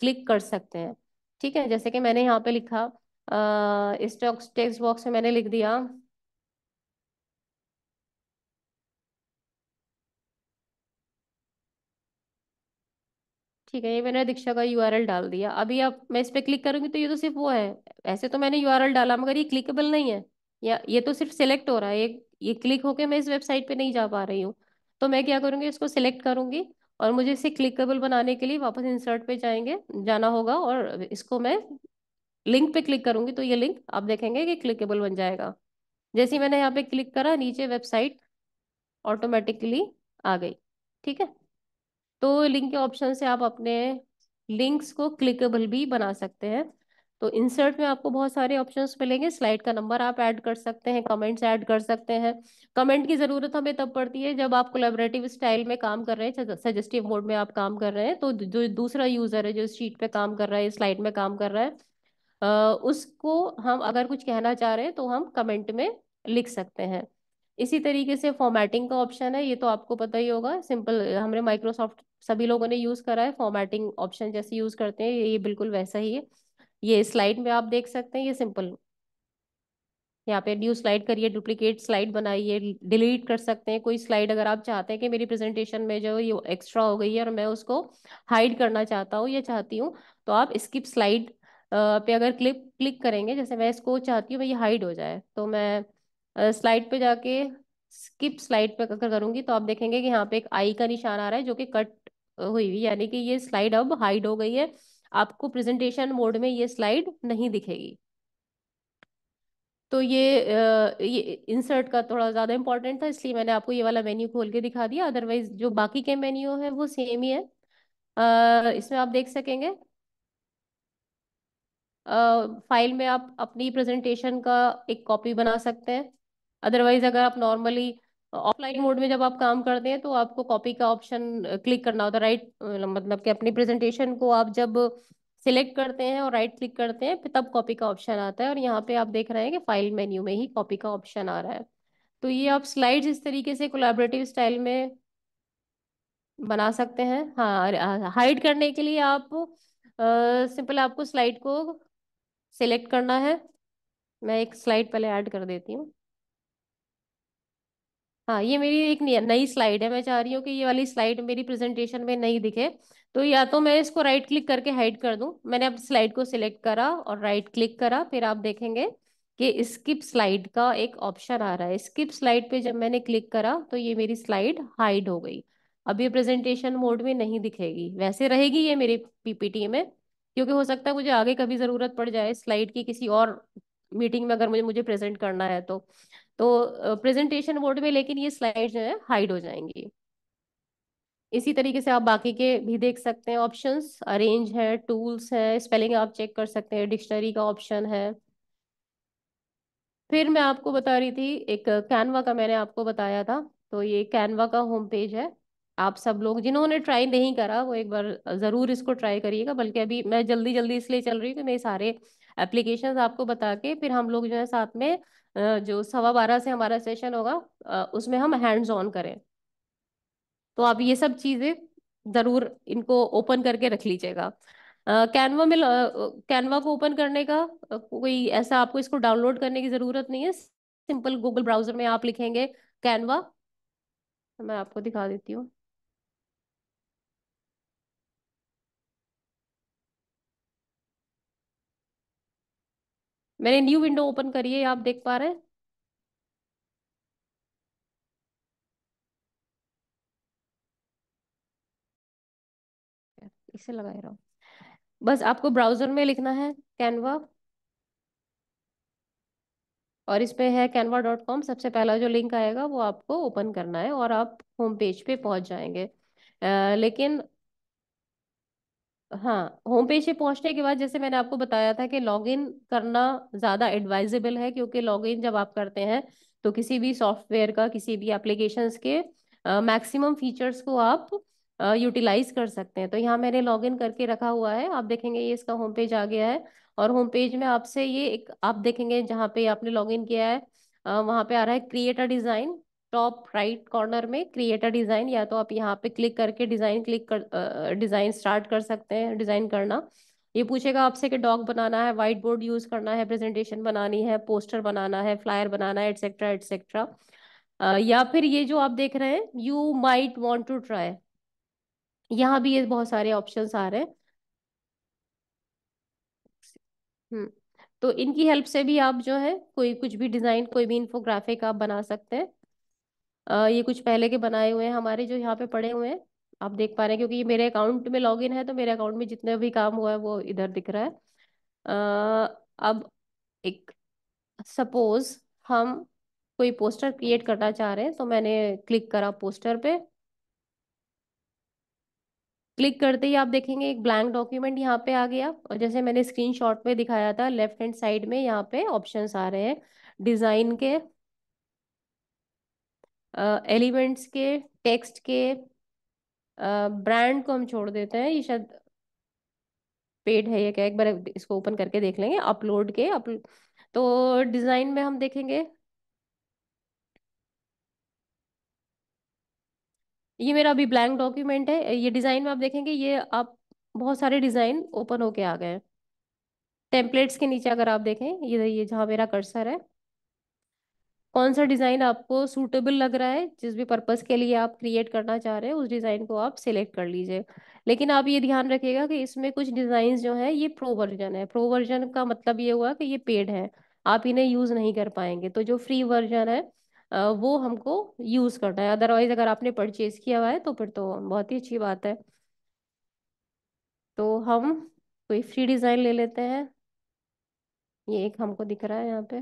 क्लिक कर सकते हैं ठीक है जैसे कि मैंने यहाँ पे लिखा आ, इस टेक्स्ट बॉक्स में मैंने लिख दिया ठीक है ये मैंने दीक्षा का यू डाल दिया अभी आप मैं इस पर क्लिक करूंगी तो ये तो सिर्फ वो है ऐसे तो मैंने यू डाला मगर ये क्लिकेबल नहीं है या ये तो सिर्फ सिलेक्ट हो रहा है ये ये क्लिक होके मैं इस वेबसाइट पे नहीं जा पा रही हूँ तो मैं क्या करूँगी इसको सिलेक्ट करूंगी और मुझे इसे क्लिकेबल बनाने के लिए वापस इंसर्ट पे जाएंगे जाना होगा और इसको मैं लिंक पे क्लिक करूंगी तो ये लिंक आप देखेंगे कि क्लिकेबल बन जाएगा जैसे ही मैंने यहाँ पे क्लिक करा नीचे वेबसाइट ऑटोमेटिकली आ गई ठीक है तो लिंक के ऑप्शन से आप अपने लिंक्स को क्लिकेबल भी बना सकते हैं तो इंसर्ट में आपको बहुत सारे ऑप्शंस मिलेंगे स्लाइड का नंबर आप ऐड कर सकते हैं कमेंट्स ऐड कर सकते हैं कमेंट की ज़रूरत हमें तब पड़ती है जब आप कोलेबरेटिव स्टाइल में काम कर रहे हैं सजेस्टिव मोड में आप काम कर रहे हैं तो जो दूसरा यूज़र है जो इस शीट पे काम कर रहा है स्लाइड में काम कर रहा है आ, उसको हम अगर कुछ कहना चाह रहे हैं तो हम कमेंट में लिख सकते हैं इसी तरीके से फॉर्मेटिंग का ऑप्शन है ये तो आपको पता ही होगा सिंपल हमारे माइक्रोसॉफ्ट सभी लोगों ने यूज करा है फॉर्मेटिंग ऑप्शन जैसे यूज करते हैं ये बिल्कुल वैसा ही है ये स्लाइड में आप देख सकते हैं ये सिंपल यहाँ पे न्यू स्लाइड करिए डुप्लीकेट स्लाइड बनाइए डिलीट कर सकते हैं कोई स्लाइड अगर आप चाहते हैं कि मेरी प्रेजेंटेशन में जो ये एक्स्ट्रा हो गई है और मैं उसको हाइड करना चाहता हूँ या चाहती हूँ तो आप स्किप स्लाइड पे अगर क्लिक क्लिक करेंगे जैसे मैं इसको चाहती हूँ भाई ये हाइड हो जाए तो मैं स्लाइड पे जाके स्किप स्लाइड पे अगर करूंगी तो आप देखेंगे कि यहाँ पे एक आई का निशान आ रहा है जो कि कट हुई हुई यानी कि ये स्लाइड अब हाइड हो गई है आपको प्रेजेंटेशन मोड में ये स्लाइड नहीं दिखेगी तो ये ये इंसर्ट का थोड़ा ज़्यादा इंपॉर्टेंट था इसलिए मैंने आपको ये वाला मेन्यू खोल के दिखा दिया अदरवाइज जो बाकी के मेन्यू है वो सेम ही है आ, इसमें आप देख सकेंगे फाइल में आप अपनी प्रेजेंटेशन का एक कॉपी बना सकते हैं अदरवाइज अगर आप नॉर्मली ऑफलाइन मोड में जब आप काम करते हैं तो आपको कॉपी का ऑप्शन क्लिक करना होता है राइट मतलब कि अपनी प्रेजेंटेशन को आप जब सिलेक्ट करते हैं और राइट क्लिक करते हैं तब कॉपी का ऑप्शन आता है और यहाँ पे आप देख रहे हैं कि फाइल मेन्यू में ही कॉपी का ऑप्शन आ रहा है तो ये आप स्लाइड इस तरीके से कोलाबरेटिव स्टाइल में बना सकते हैं हाँ हाइड करने के लिए आप सिंपल आपको स्लाइड को सिलेक्ट करना है मैं एक स्लाइड पहले ऐड कर देती हूँ हाँ ये मेरी एक नई स्लाइड है मैं चाह रही हूँ कि ये वाली स्लाइड मेरी प्रेजेंटेशन में नहीं दिखे तो या तो मैं इसको राइट क्लिक करके हाइड कर दूँ मैंने अब स्लाइड को सिलेक्ट करा और राइट क्लिक करा फिर आप देखेंगे कि स्किप स्लाइड का एक ऑप्शन आ रहा है स्किप स्लाइड पे जब मैंने क्लिक करा तो ये मेरी स्लाइड हाइड हो गई अब ये प्रेजेंटेशन मोड में नहीं दिखेगी वैसे रहेगी ये मेरे पीपीटी में क्योंकि हो सकता है मुझे आगे कभी ज़रूरत पड़ जाए स्लाइड की किसी और मीटिंग में अगर मुझे मुझे प्रेजेंट करना है तो तो प्रेजेंटेशन मोड में लेकिन ये स्लाइड जो है हाइड हो जाएंगी इसी तरीके से आप बाकी के भी देख सकते हैं ऑप्शंस अरेंज है टूल्स है स्पेलिंग आप चेक कर सकते हैं डिक्शनरी का ऑप्शन है फिर मैं आपको बता रही थी एक कैनवा का मैंने आपको बताया था तो ये कैनवा का होम पेज है आप सब लोग जिन्होंने ट्राई नहीं करा वो एक बार ज़रूर इसको ट्राई करिएगा बल्कि अभी मैं जल्दी जल्दी इसलिए चल रही हूँ कि मैं सारे एप्लीकेशन आपको बता के फिर हम लोग जो है साथ में जो सवा बारह से हमारा सेशन होगा उसमें हम हैंड्स ऑन करें तो आप ये सब चीज़ें ज़रूर इनको ओपन करके रख लीजिएगा कैनवा में कैनवा को ओपन करने का कोई ऐसा आपको इसको डाउनलोड करने की ज़रूरत नहीं है सिंपल गूगल ब्राउजर में आप लिखेंगे कैनवा मैं आपको दिखा देती हूँ मैंने न्यू विंडो ओपन करी है आप देख पा रहे हैं इसे लगा रहा बस आपको ब्राउजर में लिखना है कैनवा और पे है कैनवा डॉट कॉम सबसे पहला जो लिंक आएगा वो आपको ओपन करना है और आप होम पेज पे पहुंच जाएंगे आ, लेकिन हाँ होम पेज पे पहुंचने के बाद जैसे मैंने आपको बताया था कि लॉगिन करना ज़्यादा एडवाइजेबल है क्योंकि लॉगिन जब आप करते हैं तो किसी भी सॉफ्टवेयर का किसी भी एप्लीकेशंस के मैक्सिमम फीचर्स को आप यूटिलाइज कर सकते हैं तो यहाँ मैंने लॉगिन करके रखा हुआ है आप देखेंगे ये इसका होम पेज आ गया है और होम पेज में आपसे ये एक आप देखेंगे जहाँ पे आपने लॉगिन किया है वहाँ पे आ रहा है create a design top right corner में क्रिएटर डिज़ाइन या तो आप यहाँ पे क्लिक करके डिज़ाइन क्लिक कर डिज़ाइन स्टार्ट कर सकते हैं डिज़ाइन करना ये पूछेगा आपसे कि डॉग बनाना है वाइट बोर्ड यूज़ करना है प्रेजेंटेशन बनानी है पोस्टर बनाना है फ्लायर बनाना है एटसेट्रा एटसेट्रा या फिर ये जो आप देख रहे हैं you might want to try यहाँ भी ये बहुत सारे ऑप्शन आ रहे हैं हम्म तो इनकी हेल्प से भी आप जो है कोई कुछ भी डिज़ाइन कोई भी इन्फोग्राफिक आप बना सकते हैं ये कुछ पहले के बनाए हुए हैं हमारे जो यहाँ पे पड़े हुए हैं आप देख पा रहे हैं क्योंकि ये मेरे अकाउंट में लॉगिन है तो मेरे अकाउंट में जितने भी काम हुआ है वो इधर दिख रहा है आ, अब एक सपोज हम कोई पोस्टर क्रिएट करना चाह रहे हैं तो मैंने क्लिक करा पोस्टर पे क्लिक करते ही आप देखेंगे एक ब्लैंक डॉक्यूमेंट यहाँ पे आ गया और जैसे मैंने स्क्रीनशॉट में दिखाया था लेफ्ट हैंड साइड में यहाँ पे ऑप्शंस आ रहे हैं डिज़ाइन के एलिमेंट्स के टेक्स्ट के ब्रांड को हम छोड़ देते हैं ये शायद पेड है ये क्या एक बार इसको ओपन करके देख लेंगे अपलोड के अपलो... तो डिज़ाइन में हम देखेंगे ये मेरा अभी ब्लैंक डॉक्यूमेंट है ये डिज़ाइन में आप देखेंगे ये आप बहुत सारे डिज़ाइन ओपन होके आ गए टेम्पलेट्स के नीचे अगर आप देखें ये ये जहाँ मेरा कर्सर है कौन सा डिज़ाइन आपको सूटेबल लग रहा है जिस भी पर्पज़ के लिए आप क्रिएट करना चाह रहे हैं उस डिज़ाइन को आप सिलेक्ट कर लीजिए लेकिन आप ये ध्यान रखिएगा कि इसमें कुछ डिज़ाइन जो है ये प्रो वर्जन है प्रो वर्जन का मतलब ये हुआ कि ये पेड है आप इन्हें यूज़ नहीं कर पाएंगे तो जो फ्री वर्जन है वो हमको यूज़ करना है अदरवाइज़ अगर आपने परचेज़ किया हुआ है तो फिर तो बहुत ही अच्छी बात है तो हम कोई फ्री डिज़ाइन ले लेते हैं ये एक हमको दिख रहा है यहाँ पे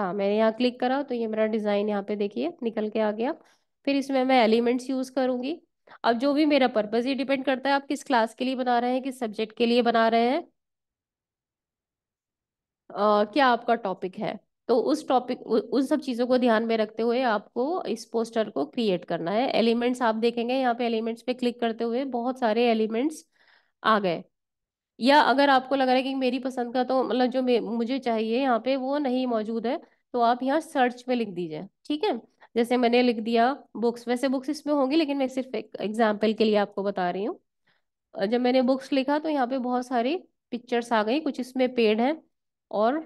हाँ मैंने यहाँ क्लिक करा तो ये मेरा डिज़ाइन यहाँ पे देखिए निकल के आ गया फिर इसमें मैं एलिमेंट्स यूज़ करूंगी अब जो भी मेरा पर्पज़ ये डिपेंड करता है आप किस क्लास के लिए बना रहे हैं किस सब्जेक्ट के लिए बना रहे हैं आ, क्या आपका टॉपिक है तो उस टॉपिक उन सब चीज़ों को ध्यान में रखते हुए आपको इस पोस्टर को क्रिएट करना है एलिमेंट्स आप देखेंगे यहाँ पे एलिमेंट्स पे क्लिक करते हुए बहुत सारे एलिमेंट्स आ गए या अगर आपको लग रहा है कि मेरी पसंद का तो मतलब जो मुझे चाहिए यहाँ पे वो नहीं मौजूद है तो आप यहाँ सर्च पे लिख दीजिए ठीक है जैसे मैंने लिख दिया बुक्स वैसे बुक्स इसमें होंगी लेकिन मैं सिर्फ एक एग्जाम्पल के लिए आपको बता रही हूँ जब मैंने बुक्स लिखा तो यहाँ पे बहुत सारी पिक्चर्स आ गई कुछ इसमें पेड़ हैं और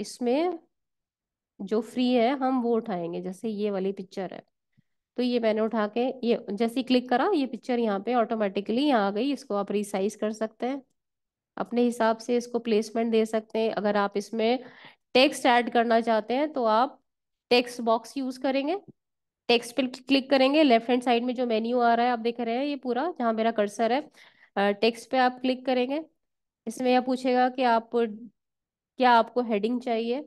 इसमें जो फ्री है हम वो उठाएंगे जैसे ये वाली पिक्चर है तो ये मैंने उठा के ये जैसे क्लिक करा ये पिक्चर यहाँ पे ऑटोमेटिकली यहाँ आ गई इसको आप रिसाइज कर सकते हैं अपने हिसाब से इसको प्लेसमेंट दे सकते हैं अगर आप इसमें टेक्स्ट ऐड करना चाहते हैं तो आप टेक्स्ट बॉक्स यूज करेंगे टेक्स्ट पे क्लिक करेंगे लेफ्ट हैंड साइड में जो मेन्यू आ रहा है आप देख रहे हैं ये पूरा जहाँ मेरा कर्सर है टेक्स्ट पे आप क्लिक करेंगे इसमें यह पूछेगा कि आप क्या आपको हेडिंग चाहिए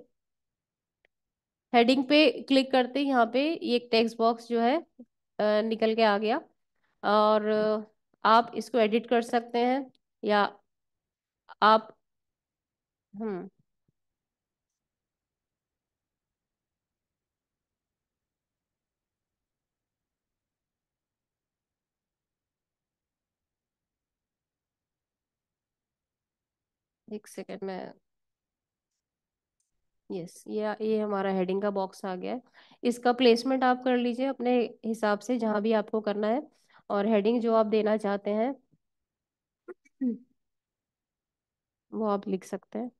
हेडिंग पे क्लिक करते यहाँ पे ये टेक्स्ट बॉक्स जो है निकल के आ गया और आप इसको एडिट कर सकते हैं या आप हम्म एक सेकेंड में यस ये ये हमारा हेडिंग का बॉक्स आ गया है इसका प्लेसमेंट आप कर लीजिए अपने हिसाब से जहाँ भी आपको करना है और हेडिंग जो आप देना चाहते हैं वो आप लिख सकते हैं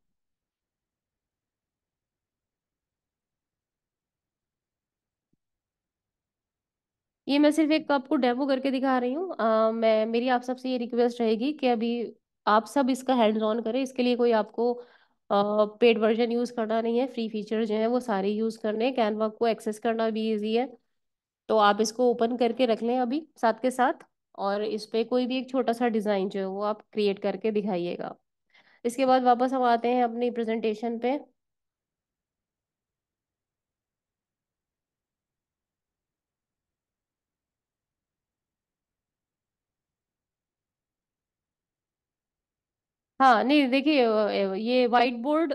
ये मैं सिर्फ एक आपको डेमो करके दिखा रही हूँ मैं मेरी आप सबसे ये रिक्वेस्ट रहेगी कि अभी आप सब इसका हैंड्स ऑन करें इसके लिए कोई आपको पेड वर्जन यूज़ करना नहीं है फ्री फीचर जो है वो सारे यूज़ करने हैं कैनवा को एक्सेस करना भी ईजी है तो आप इसको ओपन करके रख लें अभी साथ के साथ और इस पर कोई भी एक छोटा सा डिज़ाइन जो है वो आप क्रिएट करके दिखाइएगा इसके बाद वापस हम आते हैं अपनी प्रेजेंटेशन पे हाँ नहीं देखिए ये व्हाइट बोर्ड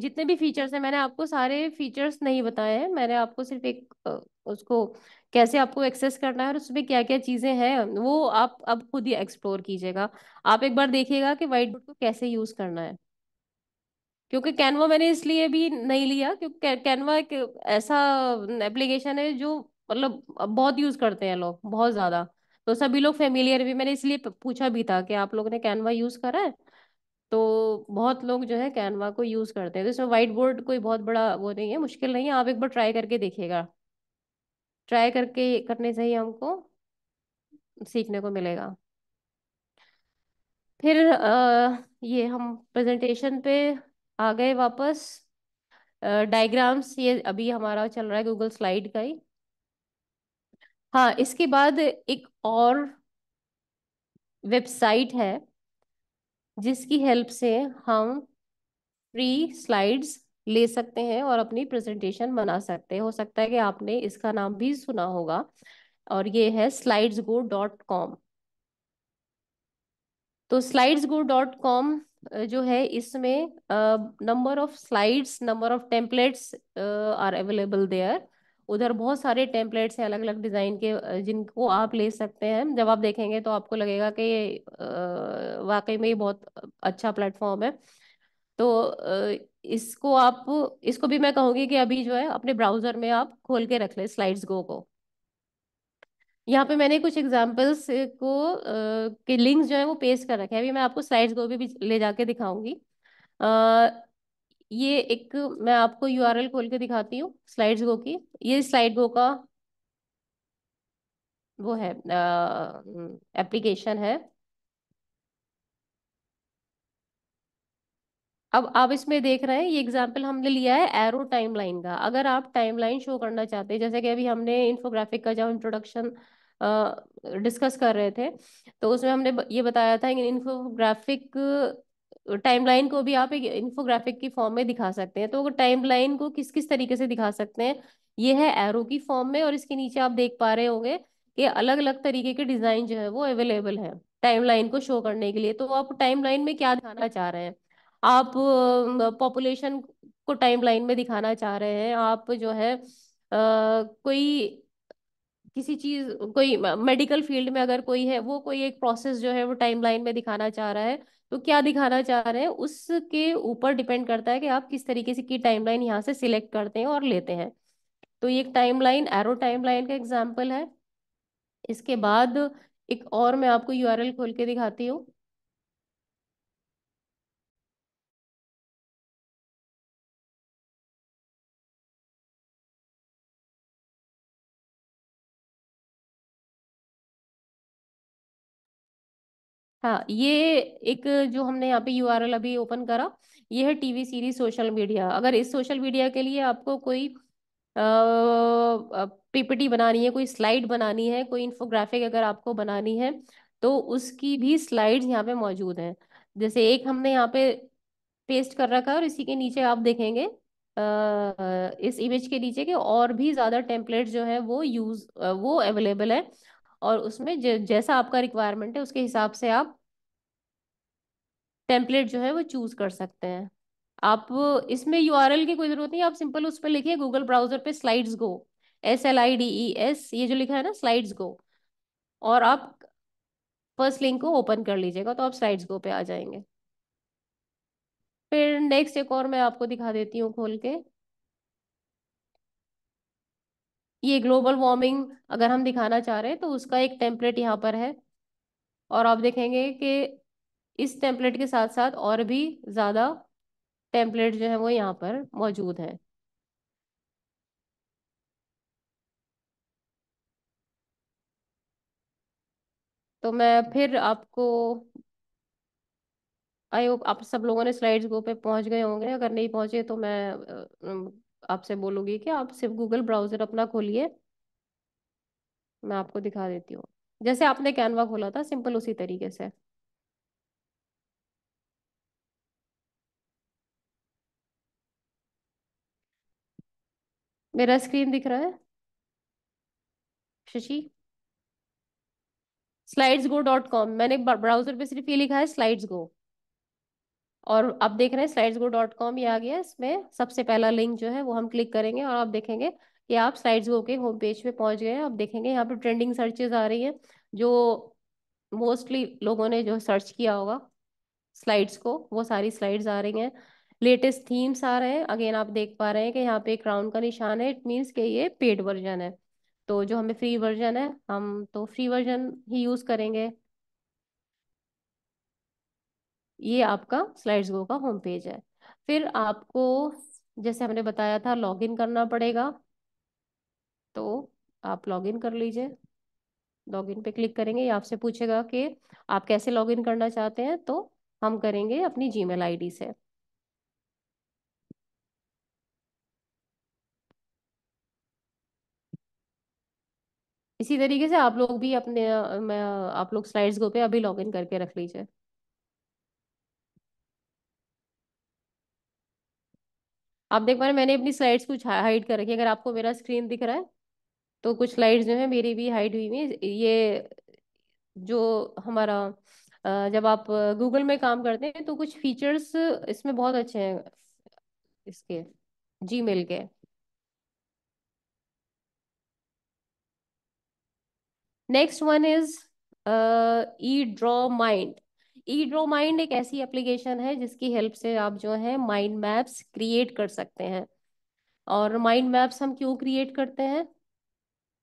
जितने भी फीचर्स हैं मैंने आपको सारे फीचर्स नहीं बताए हैं मैंने आपको सिर्फ एक उसको कैसे आपको एक्सेस करना है और उसमें क्या क्या चीज़ें हैं वो आप अब खुद ही एक्सप्लोर कीजिएगा आप एक बार देखिएगा कि व्हाइट बोर्ड को कैसे यूज़ करना है क्योंकि कैनवा मैंने इसलिए भी नहीं लिया क्योंकि कैनवा एक ऐसा एप्लीकेशन है जो मतलब बहुत यूज करते हैं लोग बहुत ज्यादा तो सभी लोग फेमिलियर भी मैंने इसलिए पूछा भी था कि आप लोग ने कैनवा यूज करा है तो बहुत लोग जो है कैनवा को यूज करते हैं तो इसमें व्हाइट बोर्ड कोई बहुत बड़ा वो नहीं है मुश्किल नहीं है आप एक बार ट्राई करके देखिएगा ट्राई करके करने से ही हमको सीखने को मिलेगा फिर आ, ये हम प्रेजेंटेशन पे आ गए वापस डायग्राम्स ये अभी हमारा चल रहा है गूगल स्लाइड का ही हाँ इसके बाद एक और वेबसाइट है जिसकी हेल्प से हम फ्री स्लाइड्स ले सकते हैं और अपनी प्रेजेंटेशन बना सकते हैं हो सकता है कि आपने इसका नाम भी सुना होगा और ये है स्लाइड्स गो डॉट कॉम तो स्लाइड्स गो डॉट कॉम जो है इसमें number of slides number of templates are available there उधर बहुत सारे टेम्पलेट्स हैं अलग अलग डिज़ाइन के जिनको आप ले सकते हैं जब आप देखेंगे तो आपको लगेगा कि वाकई में ये बहुत अच्छा प्लेटफॉर्म है तो इसको आप इसको भी मैं कहूँगी कि अभी जो है अपने ब्राउजर में आप खोल के रख लें स्लाइड्स गो को यहाँ पे मैंने कुछ एग्जाम्पल्स को के लिंक्स जो है वो पेस्ट कर रखे हैं अभी मैं आपको स्लाइड्स गो भी, भी ले जाके दिखाऊंगी ये एक मैं आपको यूआरएल खोल के दिखाती हूँ स्लाइड्स गो की ये स्लाइड गो का वो है एप्लीकेशन है अब आप इसमें देख रहे हैं ये एग्जाम्पल हमने लिया है एरो टाइमलाइन का अगर आप टाइमलाइन शो करना चाहते हैं जैसे कि अभी हमने इन्फोग्राफिक का जब इंट्रोडक्शन डिस्कस कर रहे थे तो उसमें हमने ये बताया था कि इन्फोग्राफिक टाइमलाइन को भी आप एक इन्फोग्राफिक की फॉर्म में दिखा सकते हैं तो टाइमलाइन को किस किस तरीके से दिखा सकते हैं ये है एरो की फॉर्म में और इसके नीचे आप देख पा रहे होंगे कि अलग अलग तरीके के डिजाइन जो है वो अवेलेबल है टाइमलाइन को शो करने के लिए तो आप टाइमलाइन में क्या दिखाना चाह रहे हैं आप पॉपुलेशन को टाइमलाइन में दिखाना चाह रहे हैं आप जो है आ, कोई किसी चीज कोई मेडिकल फील्ड में अगर कोई है वो कोई एक प्रोसेस जो है वो टाइमलाइन में दिखाना चाह रहा है तो क्या दिखाना चाह रहे हैं उसके ऊपर डिपेंड करता है कि आप किस तरीके से की टाइमलाइन यहाँ से सिलेक्ट करते हैं और लेते हैं तो ये एक टाइमलाइन एरो टाइमलाइन का एग्जाम्पल है इसके बाद एक और मैं आपको यूआरएल खोल के दिखाती हूँ हाँ ये एक जो हमने यहाँ पे यूआरएल अभी ओपन करा ये है टीवी सीरीज सोशल मीडिया अगर इस सोशल मीडिया के लिए आपको कोई पीपीटी बनानी है कोई स्लाइड बनानी है कोई इन्फोग्राफिक अगर आपको बनानी है तो उसकी भी स्लाइड्स यहाँ पे मौजूद हैं जैसे एक हमने यहाँ पे पेस्ट कर रखा है और इसी के नीचे आप देखेंगे इस इमेज के नीचे के और भी ज़्यादा टेम्पलेट जो है वो यूज वो अवेलेबल है और उसमें जैसा आपका रिक्वायरमेंट है उसके हिसाब से आप टेम्पलेट जो है वो चूज कर सकते हैं आप इसमें यू की कोई जरूरत नहीं आप सिंपल उस पर लिखिए गूगल ब्राउजर पे Slidesgo S L I D E S ये जो लिखा है ना स्लाइड्स गो और आप फर्स्ट लिंक को ओपन कर लीजिएगा तो आप स्लाइड्स गो पे आ जाएंगे फिर नेक्स्ट एक और मैं आपको दिखा देती हूँ खोल के ये ग्लोबल वार्मिंग अगर हम दिखाना चाह रहे हैं तो उसका एक टेम्पलेट यहाँ पर है और आप देखेंगे कि इस टेम्पलेट के साथ साथ और भी ज़्यादा टेम्पलेट जो है वो यहाँ पर मौजूद हैं तो मैं फिर आपको आई होप आप सब लोगों ने स्लाइड्स गो पे पहुंच गए होंगे अगर नहीं पहुंचे तो मैं आपसे बोलूंगी कि आप सिर्फ गूगल ब्राउजर अपना खोलिए मैं आपको दिखा देती हूँ जैसे आपने कैनवा खोला था सिंपल उसी तरीके से मेरा स्क्रीन दिख रहा है शशि स्लाइड्स गो डॉट कॉम मैंने ब्राउजर पे सिर्फ ये लिखा है स्लाइड्स गो और आप देख रहे हैं स्लाइड्स गो डॉट कॉम ये आ गया इसमें सबसे पहला लिंक जो है वो हम क्लिक करेंगे और आप देखेंगे कि आप स्लाइड्स गो के होम पेज पे पहुंच गए हैं आप देखेंगे यहाँ पे ट्रेंडिंग सर्चेज आ रही हैं जो मोस्टली लोगों ने जो सर्च किया होगा स्लाइड्स को वो सारी स्लाइड्स आ रही हैं लेटेस्ट थीम्स आ रहे हैं अगेन आप देख पा रहे हैं कि यहाँ पे क्राउन का निशान है इट मीन्स के ये पेड वर्जन है तो जो हमें फ्री वर्जन है हम तो फ्री वर्जन ही यूज़ करेंगे ये आपका स्लाइड्स गो का होम पेज है फिर आपको जैसे हमने बताया था लॉगिन करना पड़ेगा तो आप लॉगिन कर लीजिए लॉगिन पे क्लिक करेंगे ये आपसे पूछेगा कि आप कैसे लॉगिन करना चाहते हैं तो हम करेंगे अपनी जीमेल आईडी से इसी तरीके से आप लोग भी अपने मैं आप लोग स्लाइड्स गो पे अभी लॉगिन करके रख लीजिए आप देख पा रहे मैंने अपनी स्लाइड्स कुछ हाइड कर रखी है अगर आपको मेरा स्क्रीन दिख रहा है तो कुछ स्लाइड्स जो है मेरी भी हाइड हुई हुई ये जो हमारा जब आप गूगल में काम करते हैं तो कुछ फीचर्स इसमें बहुत अच्छे हैं इसके जीमेल के next one is EdrawMind EdrawMind एक ऐसी एप्लीकेशन है जिसकी हेल्प से आप जो है माइंड मैप्स क्रिएट कर सकते हैं और माइंड मैप्स हम क्यों क्रिएट करते हैं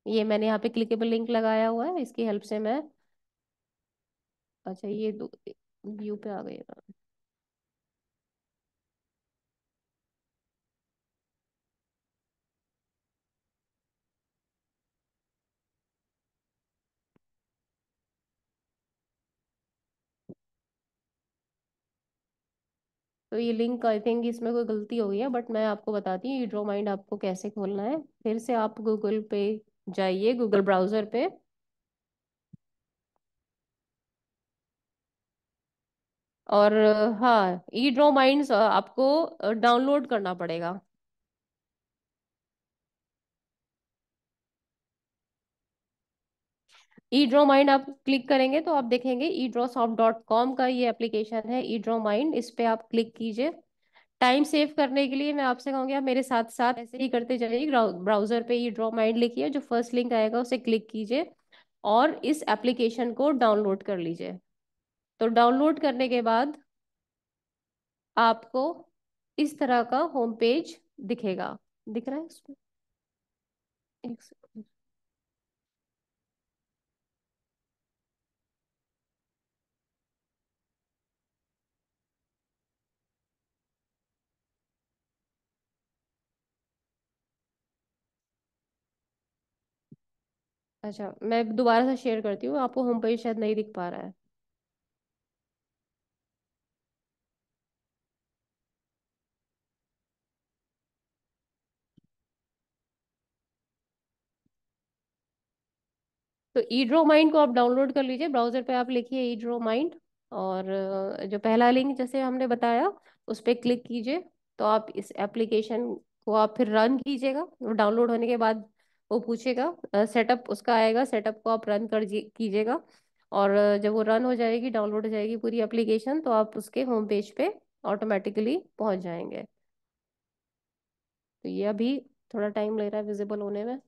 ये मैंने यहाँ पे क्लिकेबल लिंक लगाया हुआ है इसकी हेल्प से मैं अच्छा ये व्यू पे आ गई तो ये लिंक आई थिंक इसमें कोई गलती हो गई है बट मैं आपको बताती हूँ ई ड्रो माइंड आपको कैसे खोलना है फिर से आप गूगल पे जाइए गूगल ब्राउजर पे और हाँ ई ड्रो माइंड आपको डाउनलोड करना पड़ेगा ई ड्रॉ माइंड आप क्लिक करेंगे तो आप देखेंगे Edrawsoft dot com का ये एप्लीकेशन है ई ड्रॉ माइंड इस पर आप क्लिक कीजिए टाइम सेव करने के लिए मैं आपसे कहूँगी आप मेरे साथ साथ ऐसे ही करते जाइए ब्राउजर पे ई ड्रॉ माइंड लिखिए जो फर्स्ट लिंक आएगा उसे क्लिक कीजिए और इस एप्लीकेशन को डाउनलोड कर लीजिए तो डाउनलोड करने के बाद आपको इस तरह का होम पेज दिखेगा दिख रहा है उसमें एक सेकंड अच्छा मैं दोबारा से शेयर करती हूँ आपको होम पेज शायद नहीं दिख पा रहा है तो ई ड्रो माइंड को आप डाउनलोड कर लीजिए ब्राउजर पे आप लिखिए ई ड्रो माइंड और जो पहला लिंक जैसे हमने बताया उस पर क्लिक कीजिए तो आप इस एप्लीकेशन को आप फिर रन कीजिएगा डाउनलोड होने के बाद वो पूछेगा सेटअप उसका आएगा सेटअप को आप रन कर कीजिएगा और जब वो रन हो जाएगी डाउनलोड हो जाएगी पूरी एप्लीकेशन तो आप उसके होम पेज पे ऑटोमेटिकली पहुंच जाएंगे तो ये अभी थोड़ा टाइम ले रहा है विजिबल होने में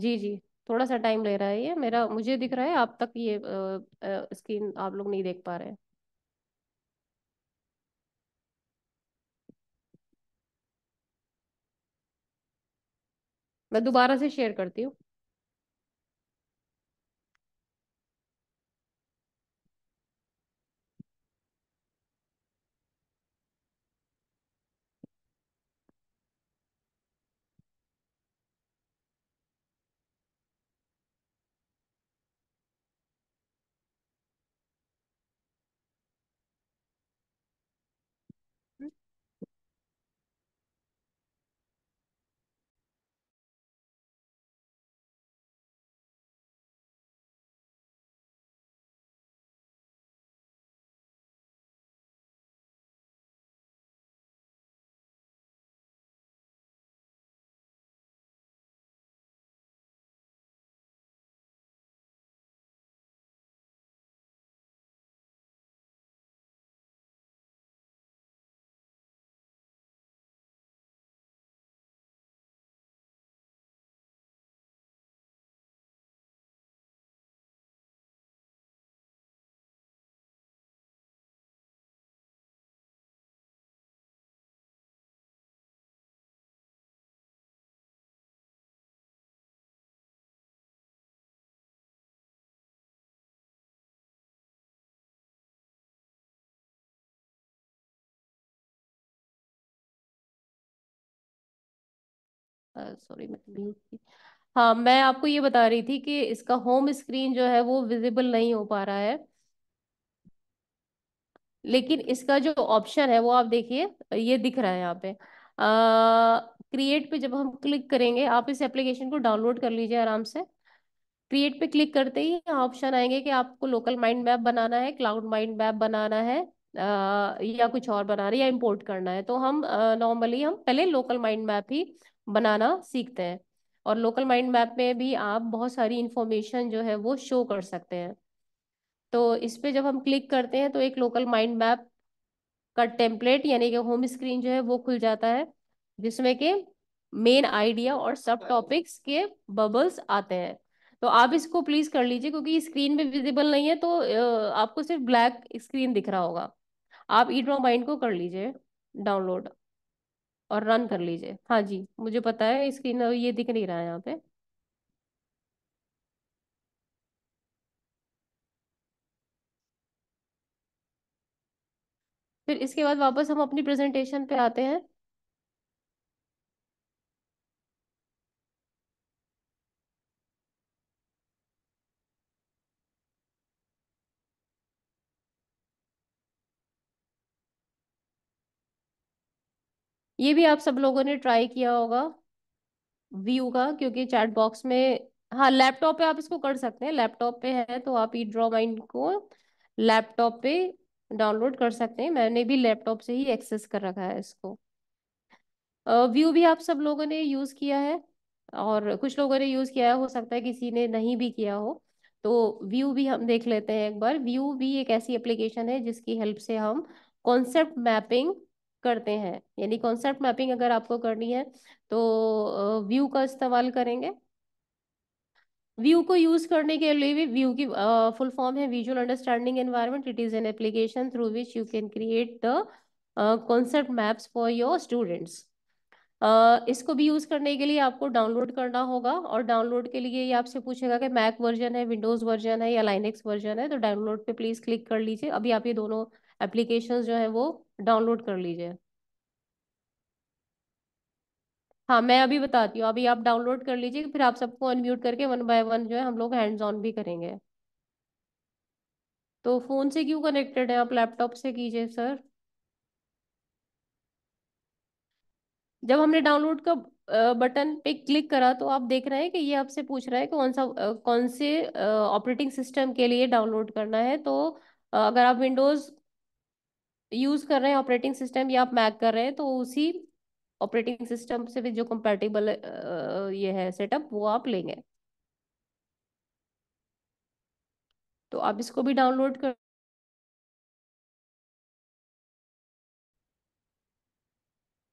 जी जी थोड़ा सा टाइम ले रहा है ये मेरा मुझे दिख रहा है आप तक ये स्क्रीन आप लोग नहीं देख पा रहे हैं मैं दोबारा से शेयर करती हूँ सॉरी मैं म्यूट थी हाँ मैं आपको ये बता रही थी कि इसका होम स्क्रीन जो है वो विजिबल नहीं हो पा रहा है लेकिन इसका जो ऑप्शन है वो आप देखिए ये दिख रहा है यहाँ पे क्रिएट पे जब हम क्लिक करेंगे आप इस एप्लीकेशन को डाउनलोड कर लीजिए आराम से क्रिएट पे क्लिक करते ही ऑप्शन आएंगे कि आपको लोकल माइंड मैप बनाना है क्लाउड माइंड मैप बनाना है आ, या कुछ और बनाना है या इंपोर्ट करना है तो हम नॉर्मली हम पहले लोकल माइंड मैप ही बनाना सीखते हैं और लोकल माइंड मैप में भी आप बहुत सारी इंफॉर्मेशन जो है वो शो कर सकते हैं तो इस पर जब हम क्लिक करते हैं तो एक लोकल माइंड मैप का टेम्पलेट यानी कि होम स्क्रीन जो है वो खुल जाता है जिसमें के मेन आइडिया और सब टॉपिक्स के बबल्स आते हैं तो आप इसको प्लीज कर लीजिए क्योंकि स्क्रीन पे विजिबल नहीं है तो आपको सिर्फ ब्लैक स्क्रीन दिख रहा होगा आप ई ड्रॉ माइंड को कर लीजिए डाउनलोड और रन कर लीजिए हाँ जी मुझे पता है स्क्रीन ये दिख नहीं रहा है यहाँ पे फिर इसके बाद वापस हम अपनी प्रेजेंटेशन पे आते हैं ये भी आप सब लोगों ने ट्राई किया होगा व्यू का क्योंकि चैट बॉक्स में हाँ लैपटॉप पे आप इसको कर सकते हैं लैपटॉप पे है तो आप ई ड्रॉ माइंड को लैपटॉप पे डाउनलोड कर सकते हैं मैंने भी लैपटॉप से ही एक्सेस कर रखा है इसको व्यू भी आप सब लोगों ने यूज़ किया है और कुछ लोगों ने यूज़ किया है हो सकता है किसी ने नहीं भी किया हो तो व्यू भी हम देख लेते हैं एक बार व्यू भी एक ऐसी एप्लीकेशन है जिसकी हेल्प से हम कॉन्सेप्ट मैपिंग करते हैं यानी कॉन्सेप्ट मैपिंग अगर आपको करनी है तो व्यू का इस्तेमाल करेंगे व्यू को यूज करने के लिए भी व्यू की फुल फॉर्म है visual understanding environment it is an application through which you can create the concept maps for your students इसको भी यूज करने के लिए आपको डाउनलोड करना होगा और डाउनलोड के लिए ये आपसे पूछेगा कि मैक वर्जन है विंडोज वर्जन है या लाइनेक्स वर्जन है तो डाउनलोड पे प्लीज क्लिक कर लीजिए अभी आप ये दोनों एप्लीकेशन जो है वो डाउनलोड कर लीजिए हाँ मैं अभी बताती हूँ अभी आप डाउनलोड कर लीजिए फिर आप सबको अनम्यूट करके वन बाय वन जो है हम लोग हैंड्स ऑन भी करेंगे तो फोन से क्यों कनेक्टेड है आप लैपटॉप से कीजिए सर जब हमने डाउनलोड का बटन पे क्लिक करा तो आप देख रहे हैं कि ये आपसे पूछ रहा है कौन सा कौन से ऑपरेटिंग सिस्टम के लिए डाउनलोड करना है तो अगर आप विंडोज़ यूज कर रहे हैं ऑपरेटिंग सिस्टम या आप मैक कर रहे हैं तो उसी ऑपरेटिंग सिस्टम से भी जो कंपेटेबल ये है सेटअप वो आप लेंगे तो आप इसको भी डाउनलोड कर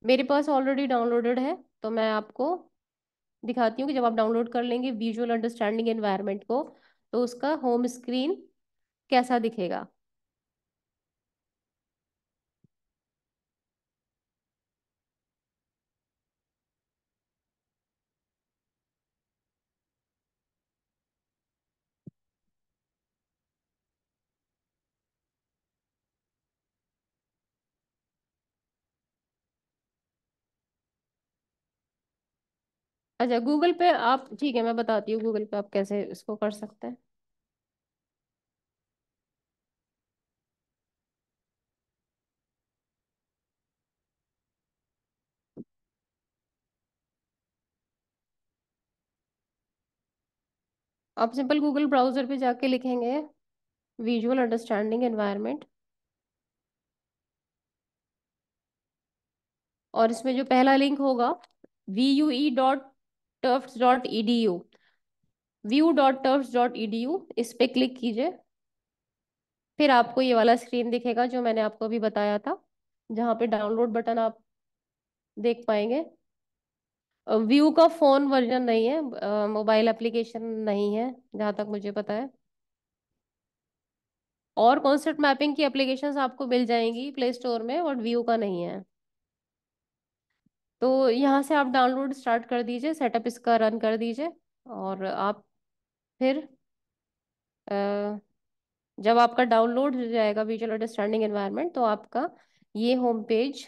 मेरे पास ऑलरेडी डाउनलोडेड है तो मैं आपको दिखाती हूँ कि जब आप डाउनलोड कर लेंगे विजुअल अंडरस्टैंडिंग एनवायरनमेंट को तो उसका होम स्क्रीन कैसा दिखेगा अच्छा गूगल पे आप ठीक है मैं बताती हूँ गूगल पे आप कैसे इसको कर सकते हैं आप सिंपल गूगल ब्राउजर पे जाके लिखेंगे विजुअल अंडरस्टैंडिंग एनवायरनमेंट और इसमें जो पहला लिंक होगा V U E dot Tufts dot E D U VUE dot Tufts dot E D U इस पर क्लिक कीजिए फिर आपको ये वाला स्क्रीन दिखेगा जो मैंने आपको अभी बताया था जहाँ पे डाउनलोड बटन आप देख पाएंगे व्यू का फ़ोन वर्जन नहीं है मोबाइल एप्लीकेशन नहीं है जहाँ तक मुझे पता है और कॉन्सेप्ट मैपिंग की एप्लीकेशंस आपको मिल जाएंगी प्ले स्टोर में और व्यू का नहीं है तो यहाँ से आप डाउनलोड स्टार्ट कर दीजिए सेटअप इसका रन कर दीजिए और आप फिर जब आपका डाउनलोड हो जाएगा विजुअल अंडरस्टैंडिंग एनवायरनमेंट तो आपका ये होम पेज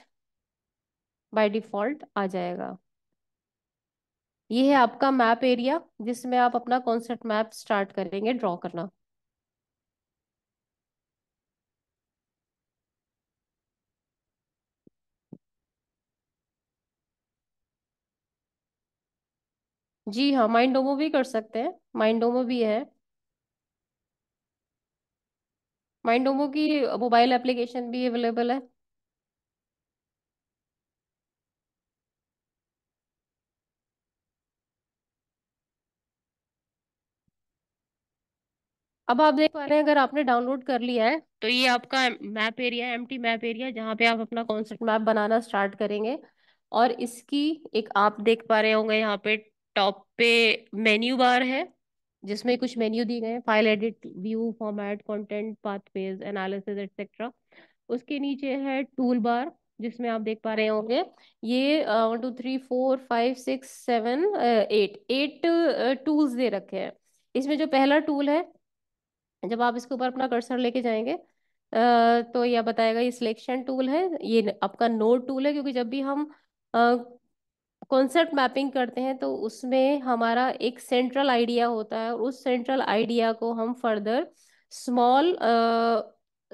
बाय डिफ़ॉल्ट आ जाएगा ये है आपका मैप एरिया जिसमें आप अपना कॉन्सेप्ट मैप स्टार्ट करेंगे ड्रॉ करना जी हाँ माइंड डोमो भी कर सकते हैं माइंड डोमो भी है माइंड डोमो की मोबाइल एप्लीकेशन भी अवेलेबल है अब आप देख पा रहे हैं अगर आपने डाउनलोड कर लिया है तो ये आपका मैप एरिया है एम्प्टी मैप एरिया जहाँ पे आप अपना कॉन्सेप्ट मैप बनाना स्टार्ट करेंगे और इसकी एक आप देख पा रहे होंगे यहाँ पे टॉप पे मेन्यू बार है जिसमें कुछ मेन्यू दिए गए हैं file edit view format content pathways analysis etcetera उसके नीचे है टूल बार जिसमें आप देख पा रहे होंगे ये one two three four five six seven eight eight tools दे रखे हैं इसमें जो पहला टूल है जब आप इसके ऊपर अपना कर्सर लेके जाएंगे uh, तो यह बताएगा ये सिलेक्शन टूल है ये आपका नोट टूल है क्योंकि जब भी हम uh, कॉन्सेप्ट मैपिंग करते हैं तो उसमें हमारा एक सेंट्रल आइडिया होता है और उस सेंट्रल आइडिया को हम फर्दर स्मॉल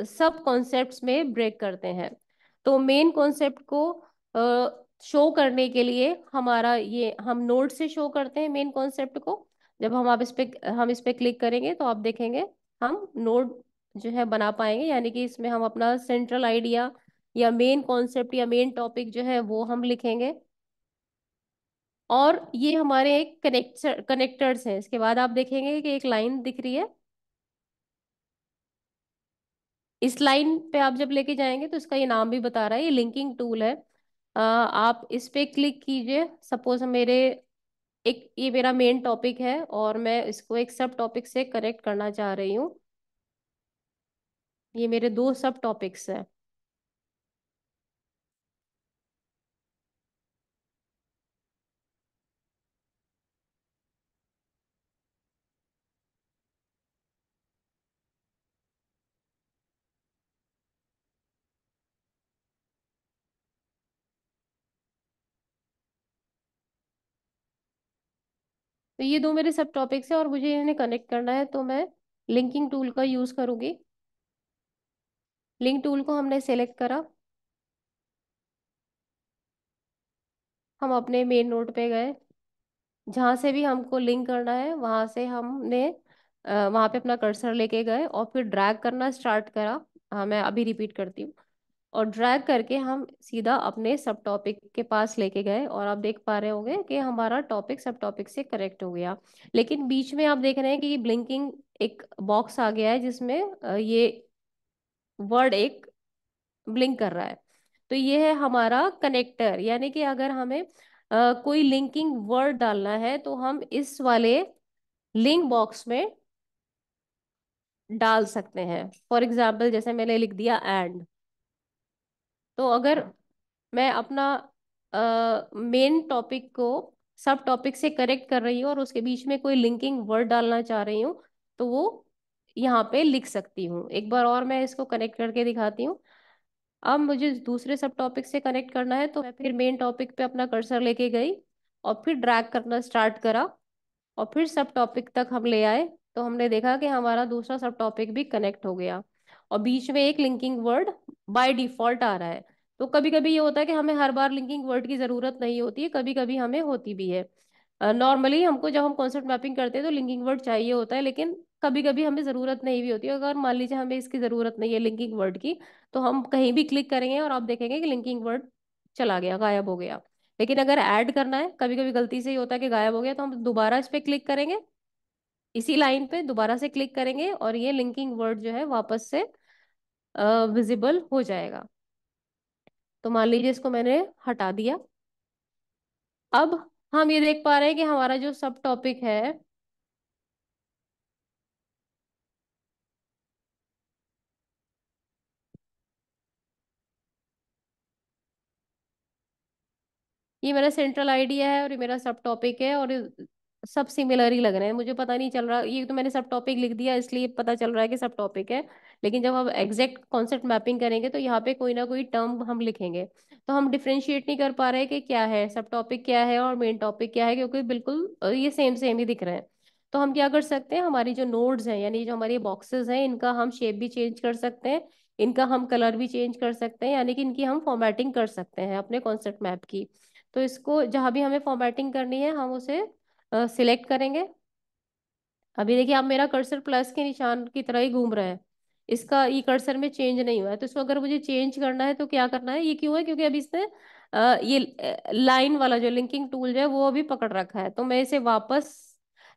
सब कॉन्सेप्ट्स में ब्रेक करते हैं तो मेन कॉन्सेप्ट को शो uh, करने के लिए हमारा ये हम नोट से शो करते हैं मेन कॉन्सेप्ट को जब हम आप इस पे हम इस पे क्लिक करेंगे तो आप देखेंगे हम नोट जो है बना पाएंगे यानी कि इसमें हम अपना सेंट्रल आइडिया या मेन कॉन्सेप्ट या मेन टॉपिक जो है वो हम लिखेंगे और ये हमारे एक कनेक्टर कनेक्टर्स हैं इसके बाद आप देखेंगे कि एक लाइन दिख रही है इस लाइन पे आप जब लेके जाएंगे तो इसका ये नाम भी बता रहा है ये लिंकिंग टूल है आ, आप इस पे क्लिक कीजिए सपोज मेरे एक ये मेरा मेन टॉपिक है और मैं इसको एक सब टॉपिक से कनेक्ट करना चाह रही हूँ ये मेरे दो सब टॉपिक्स हैं तो ये दो मेरे सब टॉपिक्स हैं और मुझे इन्हें कनेक्ट करना है तो मैं लिंकिंग टूल का यूज़ करूँगी लिंक टूल को हमने सेलेक्ट करा हम अपने मेन नोट पे गए जहाँ से भी हमको लिंक करना है वहाँ से हमने वहाँ पे अपना कर्सर लेके गए और फिर ड्रैग करना स्टार्ट करा हाँ मैं अभी रिपीट करती हूँ और ड्रैग करके हम सीधा अपने सब टॉपिक के पास लेके गए और आप देख पा रहे होंगे कि हमारा टॉपिक सब टॉपिक से करेक्ट हो गया लेकिन बीच में आप देख रहे हैं कि ब्लिंकिंग एक बॉक्स आ गया है जिसमें ये वर्ड एक ब्लिंक कर रहा है तो ये है हमारा कनेक्टर यानी कि अगर हमें आ, कोई लिंकिंग वर्ड डालना है तो हम इस वाले लिंक बॉक्स में डाल सकते हैं फॉर एग्जाम्पल जैसे मैंने लिख दिया एंड तो अगर मैं अपना मेन टॉपिक को सब टॉपिक से करेक्ट कर रही हूँ और उसके बीच में कोई लिंकिंग वर्ड डालना चाह रही हूँ तो वो यहाँ पे लिख सकती हूँ एक बार और मैं इसको कनेक्ट करके दिखाती हूँ अब मुझे दूसरे सब टॉपिक से कनेक्ट करना है तो मैं फिर मेन टॉपिक पे अपना कर्सर लेके गई और फिर ड्रैग करना स्टार्ट करा और फिर सब टॉपिक तक हम ले आए तो हमने देखा कि हमारा दूसरा सब टॉपिक भी कनेक्ट हो गया और बीच में एक लिंकिंग वर्ड बाय डिफॉल्ट आ रहा है तो कभी कभी ये होता है कि हमें हर बार लिंकिंग वर्ड की ज़रूरत नहीं होती है कभी कभी हमें होती भी है नॉर्मली uh, हमको जब हम कॉन्सेप्ट मैपिंग करते हैं तो लिंकिंग वर्ड चाहिए होता है लेकिन कभी कभी हमें ज़रूरत नहीं भी होती है अगर मान लीजिए हमें इसकी ज़रूरत नहीं है लिंकिंग वर्ड की तो हम कहीं भी क्लिक करेंगे और आप देखेंगे कि लिंकिंग वर्ड चला गया गायब हो गया लेकिन अगर ऐड करना है कभी कभी गलती से ही होता है कि गायब हो गया तो हम दोबारा इस पर क्लिक करेंगे इसी लाइन पे दोबारा से क्लिक करेंगे और ये लिंकिंग वर्ड जो है वापस से विजिबल uh, हो जाएगा तो मान लीजिए इसको मैंने हटा दिया अब हम ये देख पा रहे हैं कि हमारा जो सब टॉपिक है ये मेरा सेंट्रल आइडिया है और ये मेरा सब टॉपिक है और सब सिमिलर ही लग रहे हैं मुझे पता नहीं चल रहा ये तो मैंने सब टॉपिक लिख दिया इसलिए पता चल रहा है कि सब टॉपिक है लेकिन जब हम एग्जैक्ट कॉन्सेप्ट मैपिंग करेंगे तो यहाँ पे कोई ना कोई टर्म हम लिखेंगे तो हम डिफ्रेंशिएट नहीं कर पा रहे कि क्या है सब टॉपिक क्या है और मेन टॉपिक क्या है क्योंकि बिल्कुल ये सेम सेम ही दिख रहे हैं तो हम क्या कर सकते हैं हमारी जो नोड्स हैं यानी जो हमारी बॉक्सेस हैं इनका हम शेप भी चेंज कर सकते हैं इनका हम कलर भी चेंज कर सकते हैं यानी कि इनकी हम फॉर्मेटिंग कर सकते हैं अपने कॉन्सेप्ट मैप की तो इसको जहाँ भी हमें फॉर्मेटिंग करनी है हम उसे सिलेक्ट करेंगे अभी देखिए आप मेरा कर्सर प्लस के निशान की तरह ही घूम रहा है इसका ई कर्सर में चेंज नहीं हुआ है तो इसको अगर मुझे चेंज करना है तो क्या करना है ये क्यों है क्योंकि अभी इसने ये लाइन वाला जो लिंकिंग टूल जो है वो अभी पकड़ रखा है तो मैं इसे वापस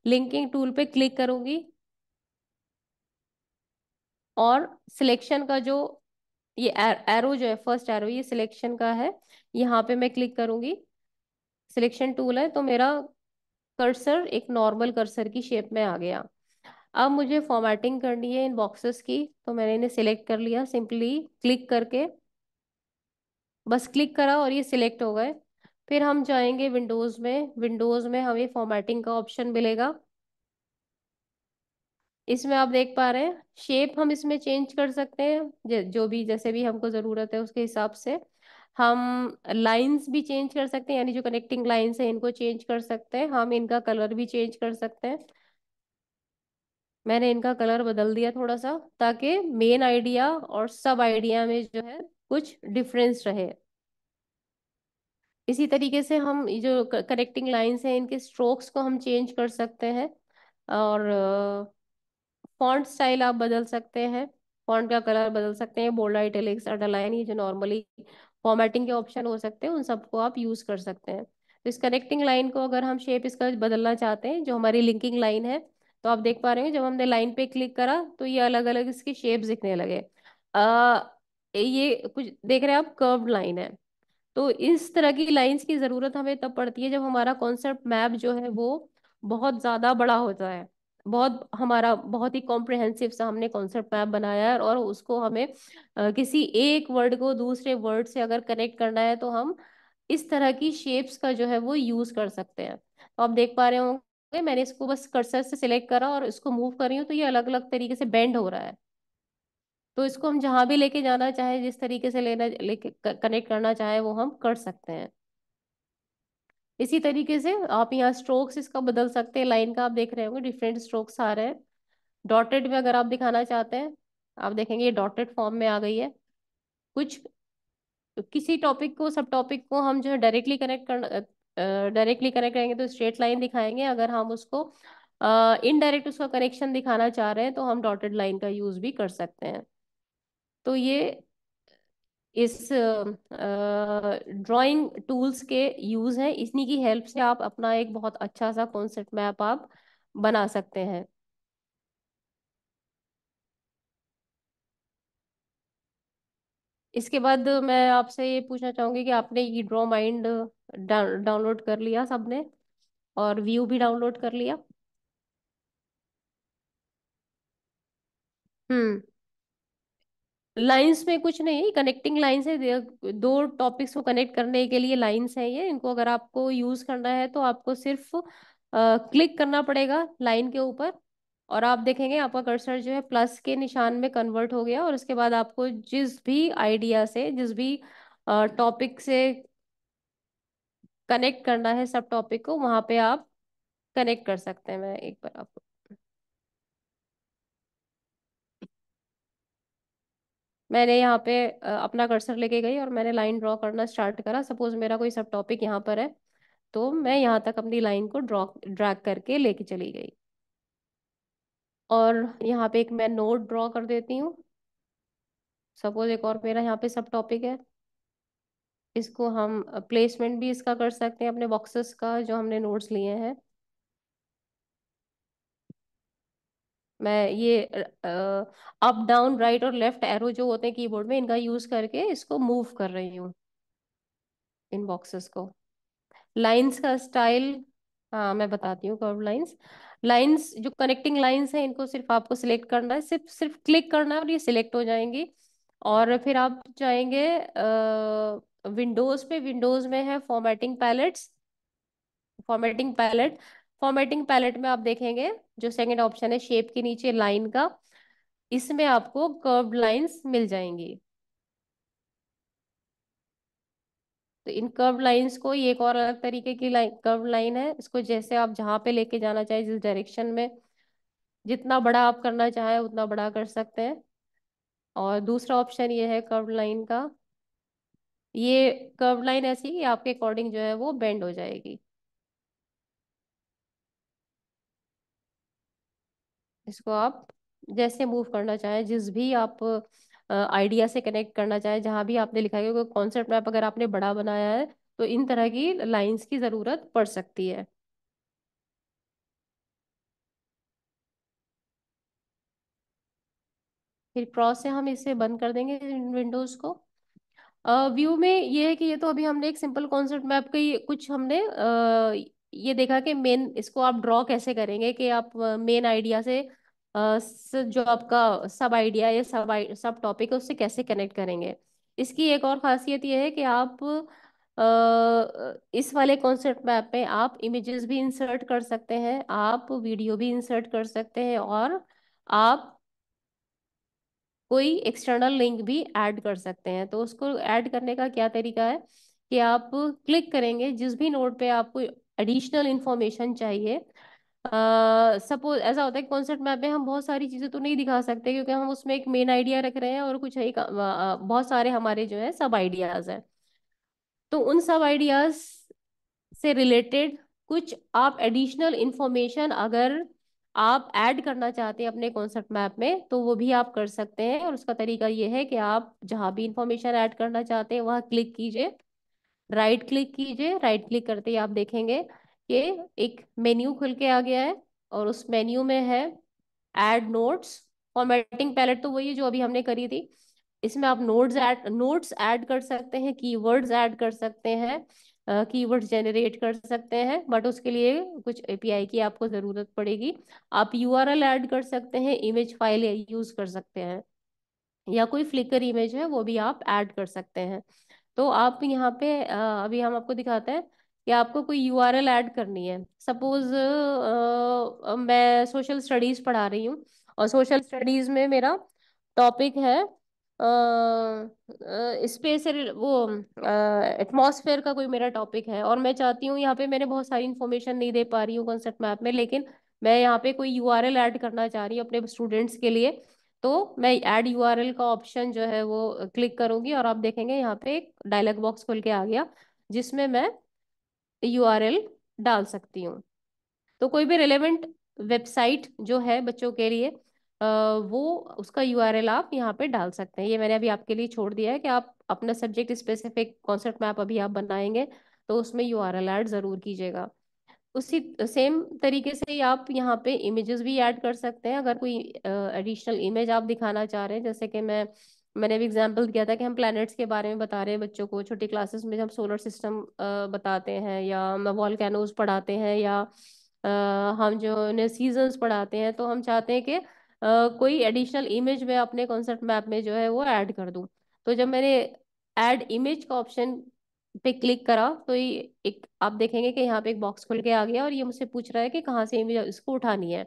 लिंकिंग टूल पे क्लिक करूंगी और सिलेक्शन का जो ये एरो जो है फर्स्ट एरो ये सिलेक्शन का है यहाँ पे मैं क्लिक करूंगी सिलेक्शन टूल है तो मेरा कर्सर एक नॉर्मल कर्सर की शेप में आ गया अब मुझे फॉर्मेटिंग करनी है इन बॉक्सेस की तो मैंने इन्हें सिलेक्ट कर लिया सिंपली क्लिक करके बस क्लिक करा और ये सिलेक्ट हो गए फिर हम जाएंगे विंडोज़ में विंडोज़ में हमें फॉर्मेटिंग का ऑप्शन मिलेगा इसमें आप देख पा रहे हैं शेप हम इसमें चेंज कर सकते हैं जो भी जैसे भी हमको ज़रूरत है उसके हिसाब से हम लाइंस भी चेंज कर सकते हैं यानी जो कनेक्टिंग लाइंस है इनको चेंज कर सकते हैं हम इनका कलर भी चेंज कर सकते हैं मैंने इनका कलर बदल दिया थोड़ा सा ताकि मेन आइडिया और सब आइडिया में जो है कुछ डिफरेंस रहे इसी तरीके से हम जो कनेक्टिंग लाइंस हैं इनके स्ट्रोक्स को हम चेंज कर सकते हैं और फॉन्ट स्टाइल आप बदल सकते हैं फॉन्ट का कलर बदल सकते हैं बोल्ड इटैलिक्स अंडरलाइन ये जो नॉर्मली फॉर्मेटिंग के ऑप्शन हो सकते हैं उन सबको आप यूज़ कर सकते हैं तो इस कनेक्टिंग लाइन को अगर हम शेप इसका बदलना चाहते हैं जो हमारी लिंकिंग लाइन है तो आप देख पा रहे हैं जब हमने लाइन पे क्लिक करा तो ये अलग अलग इसके शेप दिखने लगे आ, ये कुछ देख रहे हैं आप कर्व लाइन है तो इस तरह की लाइन्स की ज़रूरत हमें तब पड़ती है जब हमारा कॉन्सेप्ट मैप जो है वो बहुत ज़्यादा बड़ा होता है बहुत हमारा बहुत ही कॉम्प्रिहेंसिव सा हमने कॉन्सेप्ट मैप बनाया है और उसको हमें आ, किसी एक वर्ड को दूसरे वर्ड से अगर कनेक्ट करना है तो हम इस तरह की शेप्स का जो है वो यूज़ कर सकते हैं तो आप देख पा रहे हो गए मैंने इसको बस कर्सर से सिलेक्ट करा और इसको मूव कर रही हूँ तो ये अलग अलग तरीके से बेंड हो रहा है तो इसको हम जहाँ भी लेके जाना चाहे जिस तरीके से लेना लेके कनेक्ट करना चाहे वो हम कर सकते हैं इसी तरीके से आप यहाँ स्ट्रोक्स इसका बदल सकते हैं लाइन का आप देख रहे होंगे डिफरेंट स्ट्रोक्स आ रहे हैं डॉटेड में अगर आप दिखाना चाहते हैं आप देखेंगे ये डॉटेड फॉर्म में आ गई है कुछ किसी टॉपिक को सब टॉपिक को हम जो है डायरेक्टली कनेक्ट डायरेक्टली कनेक्ट करेंगे तो स्ट्रेट लाइन दिखाएंगे अगर हम उसको इनडायरेक्ट उसका कनेक्शन दिखाना चाह रहे हैं तो हम डॉटेड लाइन का यूज भी कर सकते हैं तो ये इस ड्राइंग टूल्स के यूज हैं इसी की हेल्प से आप अपना एक बहुत अच्छा सा कॉन्सेप्ट मैप आप बना सकते हैं इसके बाद मैं आपसे ये पूछना चाहूंगी कि आपने ई ड्रॉ माइंड डाउनलोड कर लिया सबने और व्यू भी डाउनलोड कर लिया हम्म लाइंस में कुछ नहीं कनेक्टिंग लाइंस है दो टॉपिक्स को कनेक्ट करने के लिए लाइंस है ये इनको अगर आपको यूज करना है तो आपको सिर्फ क्लिक करना पड़ेगा लाइन के ऊपर और आप देखेंगे आपका कर्सर जो है प्लस के निशान में कन्वर्ट हो गया और उसके बाद आपको जिस भी आइडिया से जिस भी टॉपिक से कनेक्ट करना है सब टॉपिक को वहां पे आप कनेक्ट कर सकते हैं मैं एक बार आपको मैंने यहाँ पे अपना कर्सर लेके गई और मैंने लाइन ड्रॉ करना स्टार्ट करा सपोज मेरा कोई सब टॉपिक यहाँ पर है तो मैं यहाँ तक अपनी लाइन को ड्रॉ ड्रैग करके लेके चली गई और यहाँ पे एक मैं नोट ड्रॉ कर देती हूँ सपोज एक और मेरा यहाँ पे सब टॉपिक है इसको हम प्लेसमेंट भी इसका कर सकते हैं अपने बॉक्सेस का जो हमने नोट्स लिए हैं मैं ये अप डाउन राइट और लेफ्ट एरो जो होते हैं कीबोर्ड में इनका यूज करके इसको मूव कर रही हूँ इन बॉक्सेस को लाइंस का स्टाइल हाँ मैं बताती हूँ कर्व लाइंस लाइंस जो कनेक्टिंग लाइंस हैं इनको सिर्फ आपको सिलेक्ट करना है सिर्फ सिर्फ क्लिक करना है और ये सिलेक्ट हो जाएंगी और फिर आप जाएंगे विंडोज पे विंडोज में है formatting palettes formatting palette formatting palette में आप देखेंगे जो सेकंड ऑप्शन है शेप के नीचे लाइन का इसमें आपको कर्व लाइन्स मिल जाएंगी तो इन कर्व लाइंस को ये एक और अलग तरीके की लाइन कर्व लाइन है इसको जैसे आप जहाँ पे लेके जाना चाहे जिस डायरेक्शन में जितना बड़ा आप करना चाहे उतना बड़ा कर सकते हैं और दूसरा ऑप्शन ये है कर्व लाइन का ये कर्व लाइन ऐसी कि आपके अकॉर्डिंग जो है वो बेंड हो जाएगी इसको आप जैसे मूव करना चाहें जिस भी आप आइडिया से कनेक्ट करना चाहे जहाँ भी आपने लिखा है कॉन्सेप्ट मैप अगर आपने बड़ा बनाया है तो इन तरह की लाइन्स की ज़रूरत पड़ सकती है फिर क्रॉस से हम इसे बंद कर देंगे विंडोज़ को व्यू में ये है कि ये तो अभी हमने एक सिंपल कॉन्सेप्ट मैप की कुछ हमने आ, ये देखा कि मेन इसको आप ड्रॉ कैसे करेंगे कि आप मेन आइडिया से जो आपका सब आइडिया या सब सब टॉपिक है उससे कैसे कनेक्ट करेंगे इसकी एक और खासियत यह है कि आप इस वाले कॉन्सेप्ट मैप में आप इमेजेस भी इंसर्ट कर सकते हैं आप वीडियो भी इंसर्ट कर सकते हैं और आप कोई एक्सटर्नल लिंक भी ऐड कर सकते हैं तो उसको ऐड करने का क्या तरीका है कि आप क्लिक करेंगे जिस भी नोट पे आपको एडिशनल इंफॉर्मेशन चाहिए सपोज ऐसा होता है कॉन्सेप्ट मैप में हम बहुत सारी चीजें तो नहीं दिखा सकते क्योंकि हम उसमें एक मेन आइडिया रख रहे हैं और कुछ एक बहुत सारे हमारे जो है सब आइडियाज हैं तो उन सब आइडियाज से रिलेटेड कुछ आप एडिशनल इंफॉर्मेशन अगर आप ऐड करना चाहते हैं अपने कॉन्सेप्ट मैप में तो वो भी आप कर सकते हैं और उसका तरीका ये है कि आप जहाँ भी इंफॉर्मेशन ऐड करना चाहते हैं वहाँ क्लिक कीजिए राइट क्लिक कीजिए राइट क्लिक करते ही आप देखेंगे ये एक मेन्यू खुल के आ गया है और उस मेन्यू में है एड नोट्स फॉर्मेटिंग पैलेट तो वही है जो अभी हमने करी थी इसमें आप नोट्स ऐड नोट्स ऐड कर सकते हैं कीवर्ड्स ऐड कर सकते हैं कीवर्ड्स वर्ड जनरेट कर सकते हैं बट उसके लिए कुछ एपीआई की आपको ज़रूरत पड़ेगी आप यूआरएल ऐड कर सकते हैं इमेज फाइल यूज़ कर सकते हैं या कोई फ्लिकर इमेज है वो भी आप ऐड कर सकते हैं तो आप यहाँ पे अभी हम आपको दिखाते हैं या आपको कोई यू आर एल ऐड करनी है सपोज uh, मैं सोशल स्टडीज पढ़ा रही हूँ और सोशल स्टडीज में मेरा टॉपिक है स्पेस uh, uh, वो एटमॉस्फेयर uh, का कोई मेरा टॉपिक है और मैं चाहती हूँ यहाँ पे मैंने बहुत सारी इन्फॉर्मेशन नहीं दे पा रही हूँ कॉन्सेप्ट मैप में लेकिन मैं यहाँ पे कोई यू आर एल ऐड करना चाह रही हूँ अपने स्टूडेंट्स के लिए तो मैं ऐड यू आर एल का ऑप्शन जो है वो क्लिक करूंगी और आप देखेंगे यहाँ पे एक डायलॉग बॉक्स खुल के आ गया जिसमें मैं यूआरएल डाल सकती हूँ तो कोई भी रिलेवेंट वेबसाइट जो है बच्चों के लिए वो उसका यूआरएल आप यहाँ पे डाल सकते हैं ये मैंने अभी आपके लिए छोड़ दिया है कि आप अपना सब्जेक्ट स्पेसिफिक कॉन्सेप्ट मैप अभी आप बनाएंगे तो उसमें एल एड ज़रूर कीजिएगा उसी सेम तरीके से आप यहाँ पे इमेजेस भी ऐड कर सकते हैं अगर कोई एडिशनल इमेज आप दिखाना चाह रहे हैं जैसे कि मैं मैंने भी एग्जाम्पल दिया था कि हम प्लैनेट्स के बारे में बता रहे हैं बच्चों को छोटी क्लासेस में हम सोलर सिस्टम बताते हैं या वॉल वॉलकैनोज पढ़ाते हैं या हम जो सीजन सीजन्स पढ़ाते हैं तो हम चाहते हैं कि कोई एडिशनल इमेज में अपने कॉन्सेप्ट मैप में जो है वो ऐड कर दूँ तो जब मैंने ऐड इमेज का ऑप्शन पे क्लिक करा तो ये एक आप देखेंगे कि यहाँ पे एक बॉक्स खुल के आ गया और ये मुझसे पूछ रहा है कि कहाँ से इमेज इसको उठानी है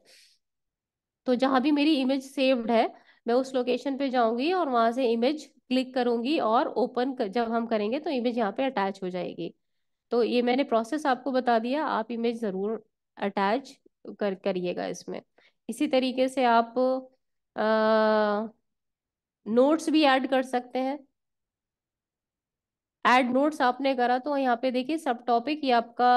तो जहाँ भी मेरी इमेज सेव्ड है मैं उस लोकेशन पे जाऊंगी और वहां से इमेज क्लिक करूंगी और ओपन कर, जब हम करेंगे तो इमेज यहाँ पे अटैच हो जाएगी तो ये मैंने प्रोसेस आपको बता दिया आप इमेज ज़रूर अटैच कर करिएगा इसमें इसी तरीके से आप नोट्स भी ऐड कर सकते हैं ऐड नोट्स आपने करा तो यहाँ पे देखिए सब टॉपिक ये आपका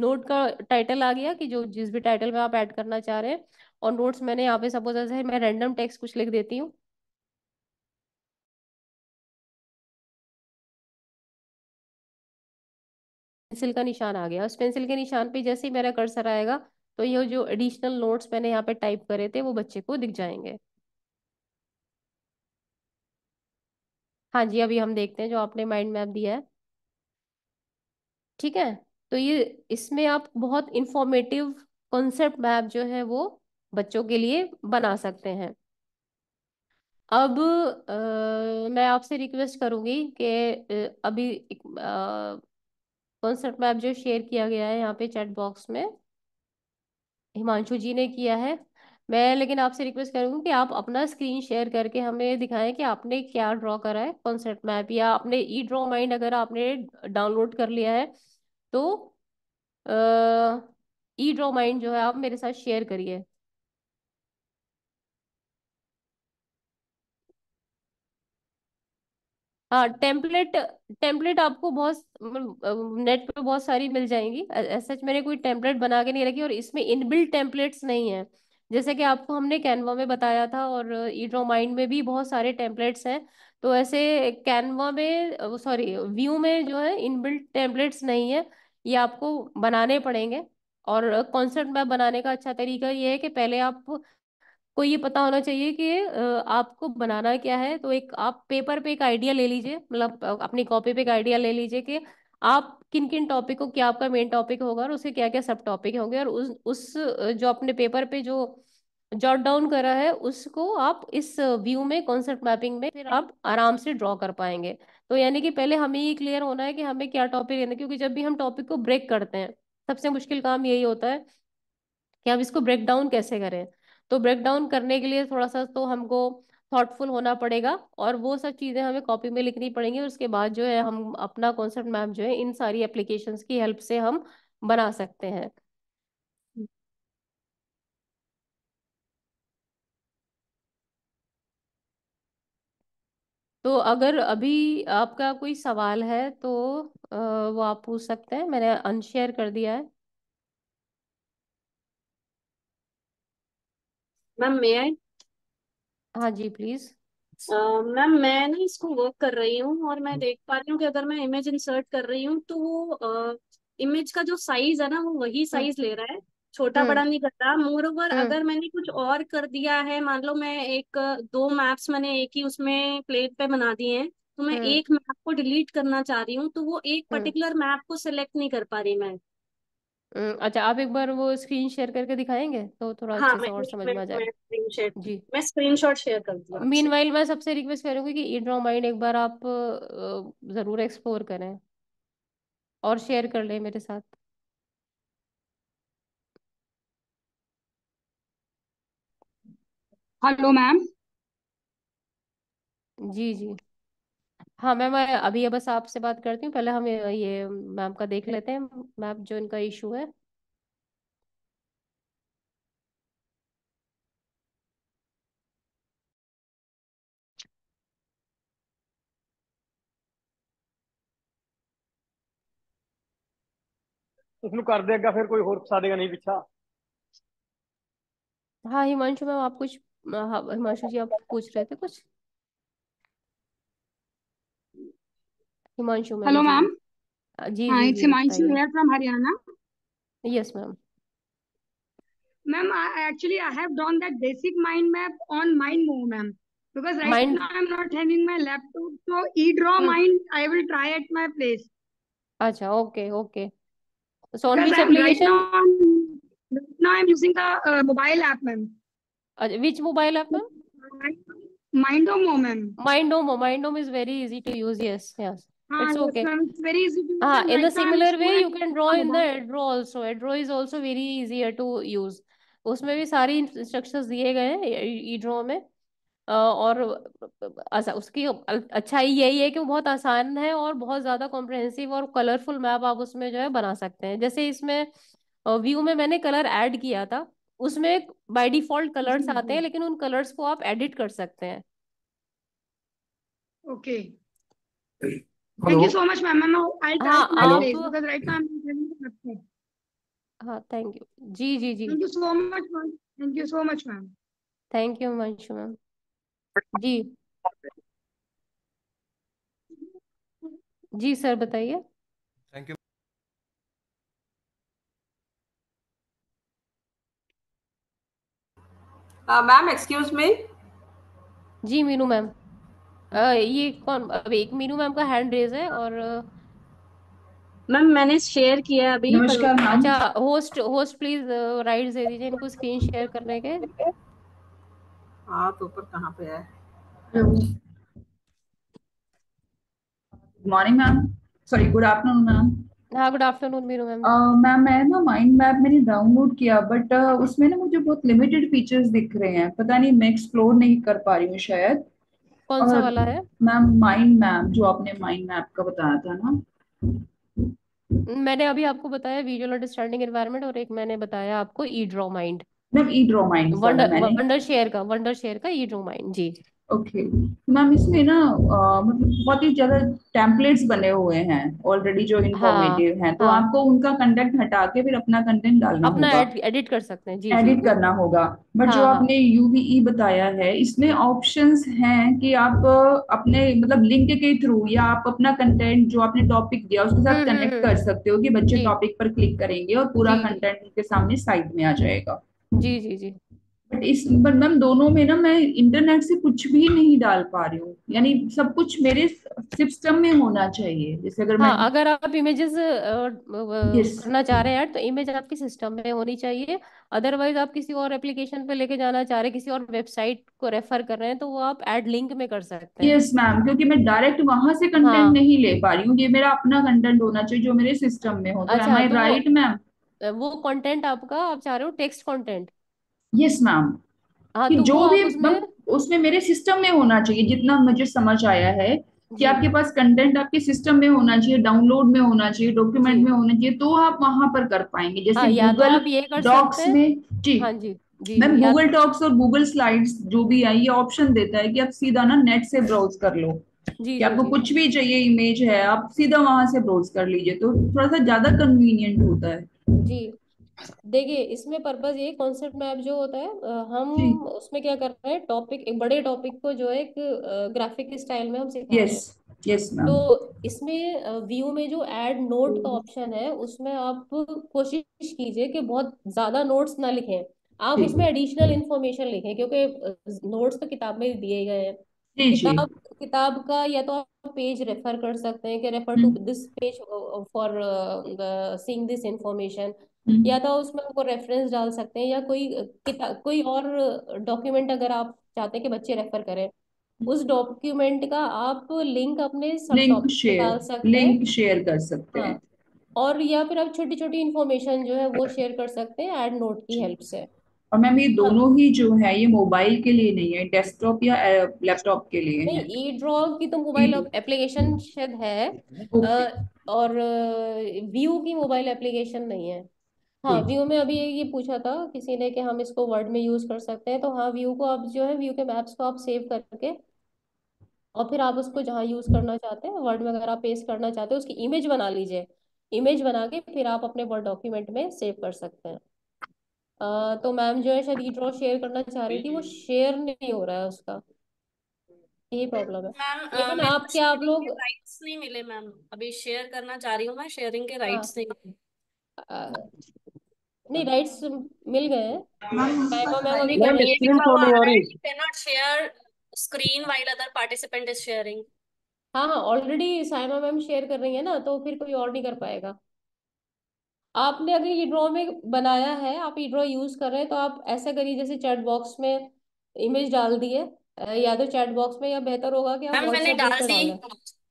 नोट का टाइटल आ गया कि जो जिस भी टाइटल में आप ऐड करना चाह रहे हैं और नोट्स मैंने यहाँ पे सपोज ऐसे मैं रैंडम टेक्स्ट कुछ लिख देती हूँ पेंसिल का निशान आ गया उस पेंसिल के निशान पे जैसे ही मेरा कर्सर आएगा तो ये जो एडिशनल नोट्स मैंने यहाँ पे टाइप करे थे वो बच्चे को दिख जाएंगे हाँ जी अभी हम देखते हैं जो आपने माइंड मैप दिया है ठीक है तो ये इसमें आप बहुत इंफॉर्मेटिव कॉन्सेप्ट मैप जो है वो बच्चों के लिए बना सकते हैं अब आ, मैं आपसे रिक्वेस्ट करूंगी कि अभी कॉन्सेप्ट मैप जो शेयर किया गया है यहाँ पे चैट बॉक्स में हिमांशु जी ने किया है मैं लेकिन आपसे रिक्वेस्ट करूंगी कि आप अपना स्क्रीन शेयर करके हमें दिखाएं कि आपने क्या ड्रॉ करा है कॉन्सेप्ट मैप या आपने ई ड्रॉ माइंड अगर आपने डाउनलोड कर लिया है तो ई ड्रॉ माइंड जो है आप मेरे साथ शेयर करिए हाँ टेम्पलेट टेम्पलेट आपको बहुत नेट मतलब, पे बहुत सारी मिल जाएंगी ऐसा मैंने कोई टेम्पलेट बना के नहीं रखी और इसमें इनबिल्ट टेम्पलेट्स नहीं है जैसे कि आपको हमने कैनवा में बताया था और ईड्रो माइंड में भी बहुत सारे टेम्पलेट्स हैं तो ऐसे कैनवा में सॉरी व्यू में जो है इनबिल्ट टेम्पलेट्स नहीं है ये आपको बनाने पड़ेंगे और कॉन्सेप्ट मैप बनाने का अच्छा तरीका ये है कि पहले आप को ये पता होना चाहिए कि आपको बनाना क्या है तो एक आप पेपर पे एक आइडिया ले लीजिए मतलब अपनी कॉपी पे एक आइडिया ले लीजिए कि आप किन किन टॉपिक को क्या आपका मेन टॉपिक होगा और उसके क्या क्या सब टॉपिक होंगे और उस उस जो अपने पेपर पे जो जॉट डाउन करा है उसको आप इस व्यू में कॉन्सेप्ट मैपिंग में फिर आप आराम से ड्रॉ कर पाएंगे तो यानी कि पहले हमें ये क्लियर होना है कि हमें क्या टॉपिक लेना क्योंकि जब भी हम टॉपिक को ब्रेक करते हैं सबसे मुश्किल काम यही होता है कि आप इसको ब्रेक डाउन कैसे करें तो ब्रेक डाउन करने के लिए थोड़ा सा तो हमको थॉटफुल होना पड़ेगा और वो सब चीज़ें हमें कॉपी में लिखनी पड़ेंगी और उसके बाद जो है हम अपना कॉन्सेप्ट मैप जो है इन सारी एप्लीकेशन की हेल्प से हम बना सकते हैं तो अगर अभी आपका कोई सवाल है तो वो आप पूछ सकते हैं मैंने अनशेयर कर दिया है मैम मे आई हाँ जी प्लीज मैम uh, मैं ना इसको वर्क कर रही हूँ और मैं देख पा रही हूँ कि अगर मैं इमेज इंसर्ट कर रही हूँ तो वो इमेज uh, का जो साइज है ना वो वही साइज हाँ। ले रहा है छोटा हाँ। बड़ा नहीं कर रहा मोर ओवर हाँ। अगर मैंने कुछ और कर दिया है मान लो मैं एक दो मैप्स मैंने एक ही उसमें प्लेट पे बना दिए हैं तो मैं एक मैप को डिलीट करना चाह रही हूँ तो वो एक पर्टिकुलर मैप को सिलेक्ट नहीं कर पा रही मैं हम्म। अच्छा आप एक बार वो स्क्रीन शेयर करके दिखाएंगे तो थोड़ा हाँ, अच्छे से और समझ में आ जाएगा जी मैं स्क्रीनशॉट शेयर करती हूँ मीनवाइल मैं सबसे रिक्वेस्ट करूंगी कि इन माइंड एक बार आप जरूर एक्सप्लोर करें और शेयर कर लें मेरे साथ हेलो मैम जी जी हाँ मैम मैं अभी बस आपसे बात करती हूँ पहले हम ये मैम का देख लेते हैं मैम जो इनका इशू है कर देगा फिर कोई और फसा देगा नहीं पीछा हाँ हिमांशु मैम आप कुछ हाँ, हिमांशु जी आप पूछ रहे थे कुछ Himanshu Hello ma'am. Uh, uh, it's Himanshu here from Haryana. Yes ma'am. Ma'am, I actually I have done that basic mind map on mind move ma'am. Because right mind... now I'm not having my laptop. So e-draw hmm. mind I will try at my place. Acha, okay, okay. So on which application? Right now, now, I'm using the uh, mobile app ma'am. Uh, which mobile app ma'am? Mindomo ma'am. Mindomo. Mindomo is very easy to use. Yes, yes. Ah, it's okay. it's very easy to ah, in the similar way, you can draw in the Edro also. Edro is also very easier to use. उसमें भी सारी instructions दिए गए हैं ईड्रो में और उसकी अच्छाई यही है कि वो बहुत आसान है और बहुत ज़्यादा कॉम्प्रहेंसिव और कलरफुल मैप आप उसमें जो है बना सकते हैं जैसे इसमें व्यू में मैंने कलर ऐड किया था उसमें बाय डिफॉल्ट कलर्स आते हैं लेकिन उन कलर्स को आप एडिट कर सकते हैं okay okay. Ma'am excuse me जी मीनू मैम ये कौन अब एक मीनू मैम का हैंड रेज है और मैम मैंने शेयर किया अभी नमस्कार अच्छा होस्ट होस्ट प्लीज राइट दे दीजिए इनको स्क्रीन शेयर करने के ऊपर पे है good morning ma'am sorry good afternoon ma'am हाँ good afternoon Meeru ma'am ma'am मैं ना माइंड मैप मैंने डाउनलोड किया बट uh, उसमें ना मुझे बहुत लिमिटेड फीचर्स दिख रहे हैं पता नहीं मैं एक्सप्लोर नहीं कर पा रही हूँ शायद कौन सा वाला है मैम माइंड मैप जो आपने माइंड मैप का बताया था ना मैंने अभी आपको बताया विजुअल अंडरस्टैंडिंग एनवायरनमेंट और एक मैंने बताया आपको EdrawMind ma'am EdrawMind Wondershare का वंडर शेयर का ई ड्रॉ माइंड जी ओके मैम इसमें ना मतलब बहुत ही ज्यादा टेम्पलेट्स बने हुए हैं ऑलरेडी जो इन्फॉर्मेटिव हाँ, है हैं तो हाँ। आपको उनका कंटेंट हटा के फिर अपना कंटेंट डालना अपना एडिट कर सकते हैं जी एडिट करना होगा बट जो हाँ, आपने यूवीई e बताया है इसमें ऑप्शंस हैं कि आप अपने मतलब लिंक के थ्रू या आप अपना कंटेंट जो आपने टॉपिक दिया उसके साथ कनेक्ट हम्म, हम्म, हम्म। कर सकते हो कि बच्चे टॉपिक पर क्लिक करेंगे और पूरा कंटेंट उनके सामने साइड में आ जाएगा जी जी जी बट इस पर मैम दोनों में ना मैं इंटरनेट से कुछ भी नहीं डाल पा रही हूँ यानी सब कुछ मेरे सिस्टम में होना चाहिए जैसे अगर हाँ, मैं अगर आप इमेजेस करना चाह रहे हैं तो इमेज आपके सिस्टम में होनी चाहिए अदरवाइज आप किसी और एप्लीकेशन पे लेके जाना चाह रहे हैं किसी और वेबसाइट को रेफर कर रहे हैं तो वो आप एड लिंक में कर सकते हैं यस मैम क्योंकि मैं डायरेक्ट वहां से कंटेंट हाँ. नहीं ले पा रही हूँ ये मेरा अपना कंटेंट होना चाहिए जो मेरे सिस्टम में हो तो अच्छा, राइट मैम तो वो कंटेंट आपका आप चाह रहे हो टेक्स्ट कंटेंट यस मैम हाँ, कि तो जो भी उसमें, उसमें मेरे सिस्टम में होना चाहिए जितना मुझे समझ आया है कि आपके पास कंटेंट आपके सिस्टम में होना चाहिए डाउनलोड में होना चाहिए डॉक्यूमेंट में होना चाहिए तो आप वहां पर कर पाएंगे हाँ, जैसे गूगल डॉक्स तो में जी हाँ जी मैम गूगल डॉक्स और गूगल स्लाइड्स जो भी है ये ऑप्शन देता है कि आप सीधा ना नेट से ब्राउज कर लो जी कि आपको कुछ भी चाहिए इमेज है आप सीधा वहां से ब्राउज कर लीजिए तो थोड़ा सा ज्यादा कन्वीनियंट होता है जी देखिए इसमें पर्पज ये कॉन्सेप्ट मैप जो होता है हम जी उसमें क्या कर रहे हैं टॉपिक एक बड़े टॉपिक को जो है एक ग्राफिक स्टाइल में हम सिखा रहे हैं यस मैम तो इसमें व्यू में जो एड नोट का ऑप्शन है उसमें आप कोशिश कीजिए कि बहुत ज्यादा नोट्स ना लिखें आप जी इसमें एडिशनल इन्फॉर्मेशन लिखें क्योंकि नोट्स तो किताब में दिए गए हैं जी जी किताब किताब का या तो आप पेज रेफर कर सकते हैं कि refer to hmm. This page for seeing this information hmm. या तो उसमें आपको रेफरेंस डाल सकते हैं या कोई किताब कोई और डॉक्यूमेंट अगर आप चाहते हैं कि बच्चे रेफर करें उस डॉक्यूमेंट का आप लिंक अपने सब लिंक शेयर डाल सकते लिंक शेयर कर सकते हाँ। हैं हाँ और या फिर आप छोटी छोटी इन्फॉर्मेशन जो है वो शेयर कर सकते हैं एड नोट की हेल्प से और मैम ये हाँ। दोनों ही जो है ये मोबाइल के लिए नहीं है डेस्कटॉप या लैपटॉप के लिए नहीं ई ड्रॉ की तो मोबाइल e एप्लीकेशन शायद है और व्यू की मोबाइल एप्लीकेशन नहीं है हाँ हम्म। व्यू में अभी ये पूछा था किसी ने कि हम इसको वर्ड में यूज कर सकते हैं तो हाँ व्यू को आप जो है व्यू के मैप्स को आप सेव करके और फिर आप उसको जहाँ यूज करना चाहते हैं वर्ड में अगर आप पेस्ट करना चाहते हैं उसकी इमेज बना लीजिए इमेज बना के फिर आप अपने वर्ड डॉक्यूमेंट में सेव कर सकते हैं आ, तो मैम जो है शायद ई ड्रॉ शेयर करना चाह रही थी वो शेयर नहीं हो रहा है उसका यही प्रॉब्लम है लेकिन आप क्या आप लोग राइट्स नहीं मिले मैम अभी शेयर करना चाह रही हूँ मैं शेयरिंग के राइट्स हाँ। नहीं मिले नहीं राइट्स मिल गए हाँ हाँ ऑलरेडी साइमा मैम शेयर कर रही है ना तो फिर कोई और नहीं कर पाएगा आपने अगर ई ड्रॉ में बनाया है आप ई ड्रॉ यूज कर रहे हैं तो आप ऐसा करिए जैसे चैट बॉक्स में इमेज डाल दिए या तो चैट बॉक्स में या बेहतर होगा कि आप मैम मैंने डाल दी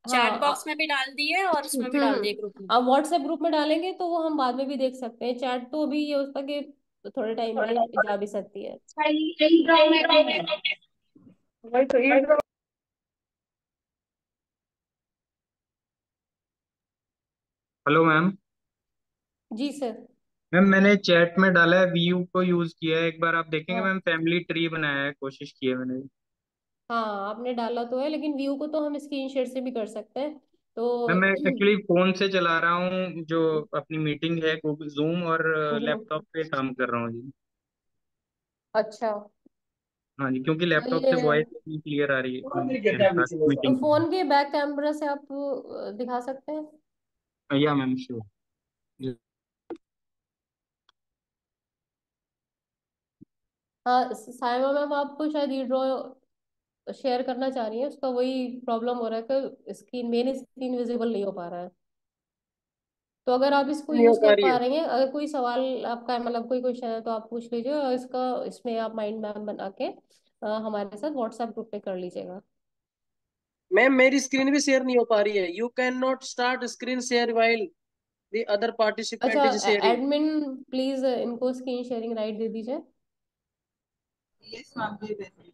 हाँ, चैट बॉक्स में भी डाल दी है और उसमें भी डाल दिए ग्रुप में अब व्हाट्सएप ग्रुप में डालेंगे तो वो हम बाद में भी देख सकते हैं चैट तो अभी ये होता कि थोड़े टाइम में जा भी सकती है तो, तो हेलो मैम जी सर मैम मैंने चैट में डाला है व्यू को यूज किया है एक बार आप देखेंगे हाँ। मैम फैमिली ट्री बनाया है कोशिश की है मैंने हाँ आपने डाला तो है लेकिन व्यू को तो हम स्क्रीन शेयर से भी कर सकते हैं तो मैम मैं एक्चुअली हम्म। फोन से चला रहा हूँ जो अपनी मीटिंग है गूगल जूम और लैपटॉप हम्म, हम्म। पे काम कर रहा हूँ जी अच्छा हाँ जी क्योंकि लैपटॉप से वॉइस नहीं क्लियर आ रही है मीटिंग फोन के बैक कैमरा से आप दिखा सकते हैं या मैम श्योर हाँ साइमा मैम आपको शायद ई ड्रॉ शेयर तो करना चाह रही है उसका वही प्रॉब्लम हो रहा है कि स्क्रीन मेन स्क्रीन विजिबल नहीं हो पा रहा है तो अगर आप इसको यूज कर पा रहे हैं अगर कोई सवाल आपका मतलब कोई क्वेश्चन है तो आप पूछ लीजिए और इसका इसमें आप माइंड मैप बना के आ, हमारे साथ व्हाट्सएप ग्रुप पे कर लीजिएगा मैम मेरी स्क्रीन भी शेयर नहीं हो पा रही है you cannot start screen share while the other participant is sharing admin please इनको स्क्रीन शेयरिंग राइट दे दीजिए यस मैम दे दीजिए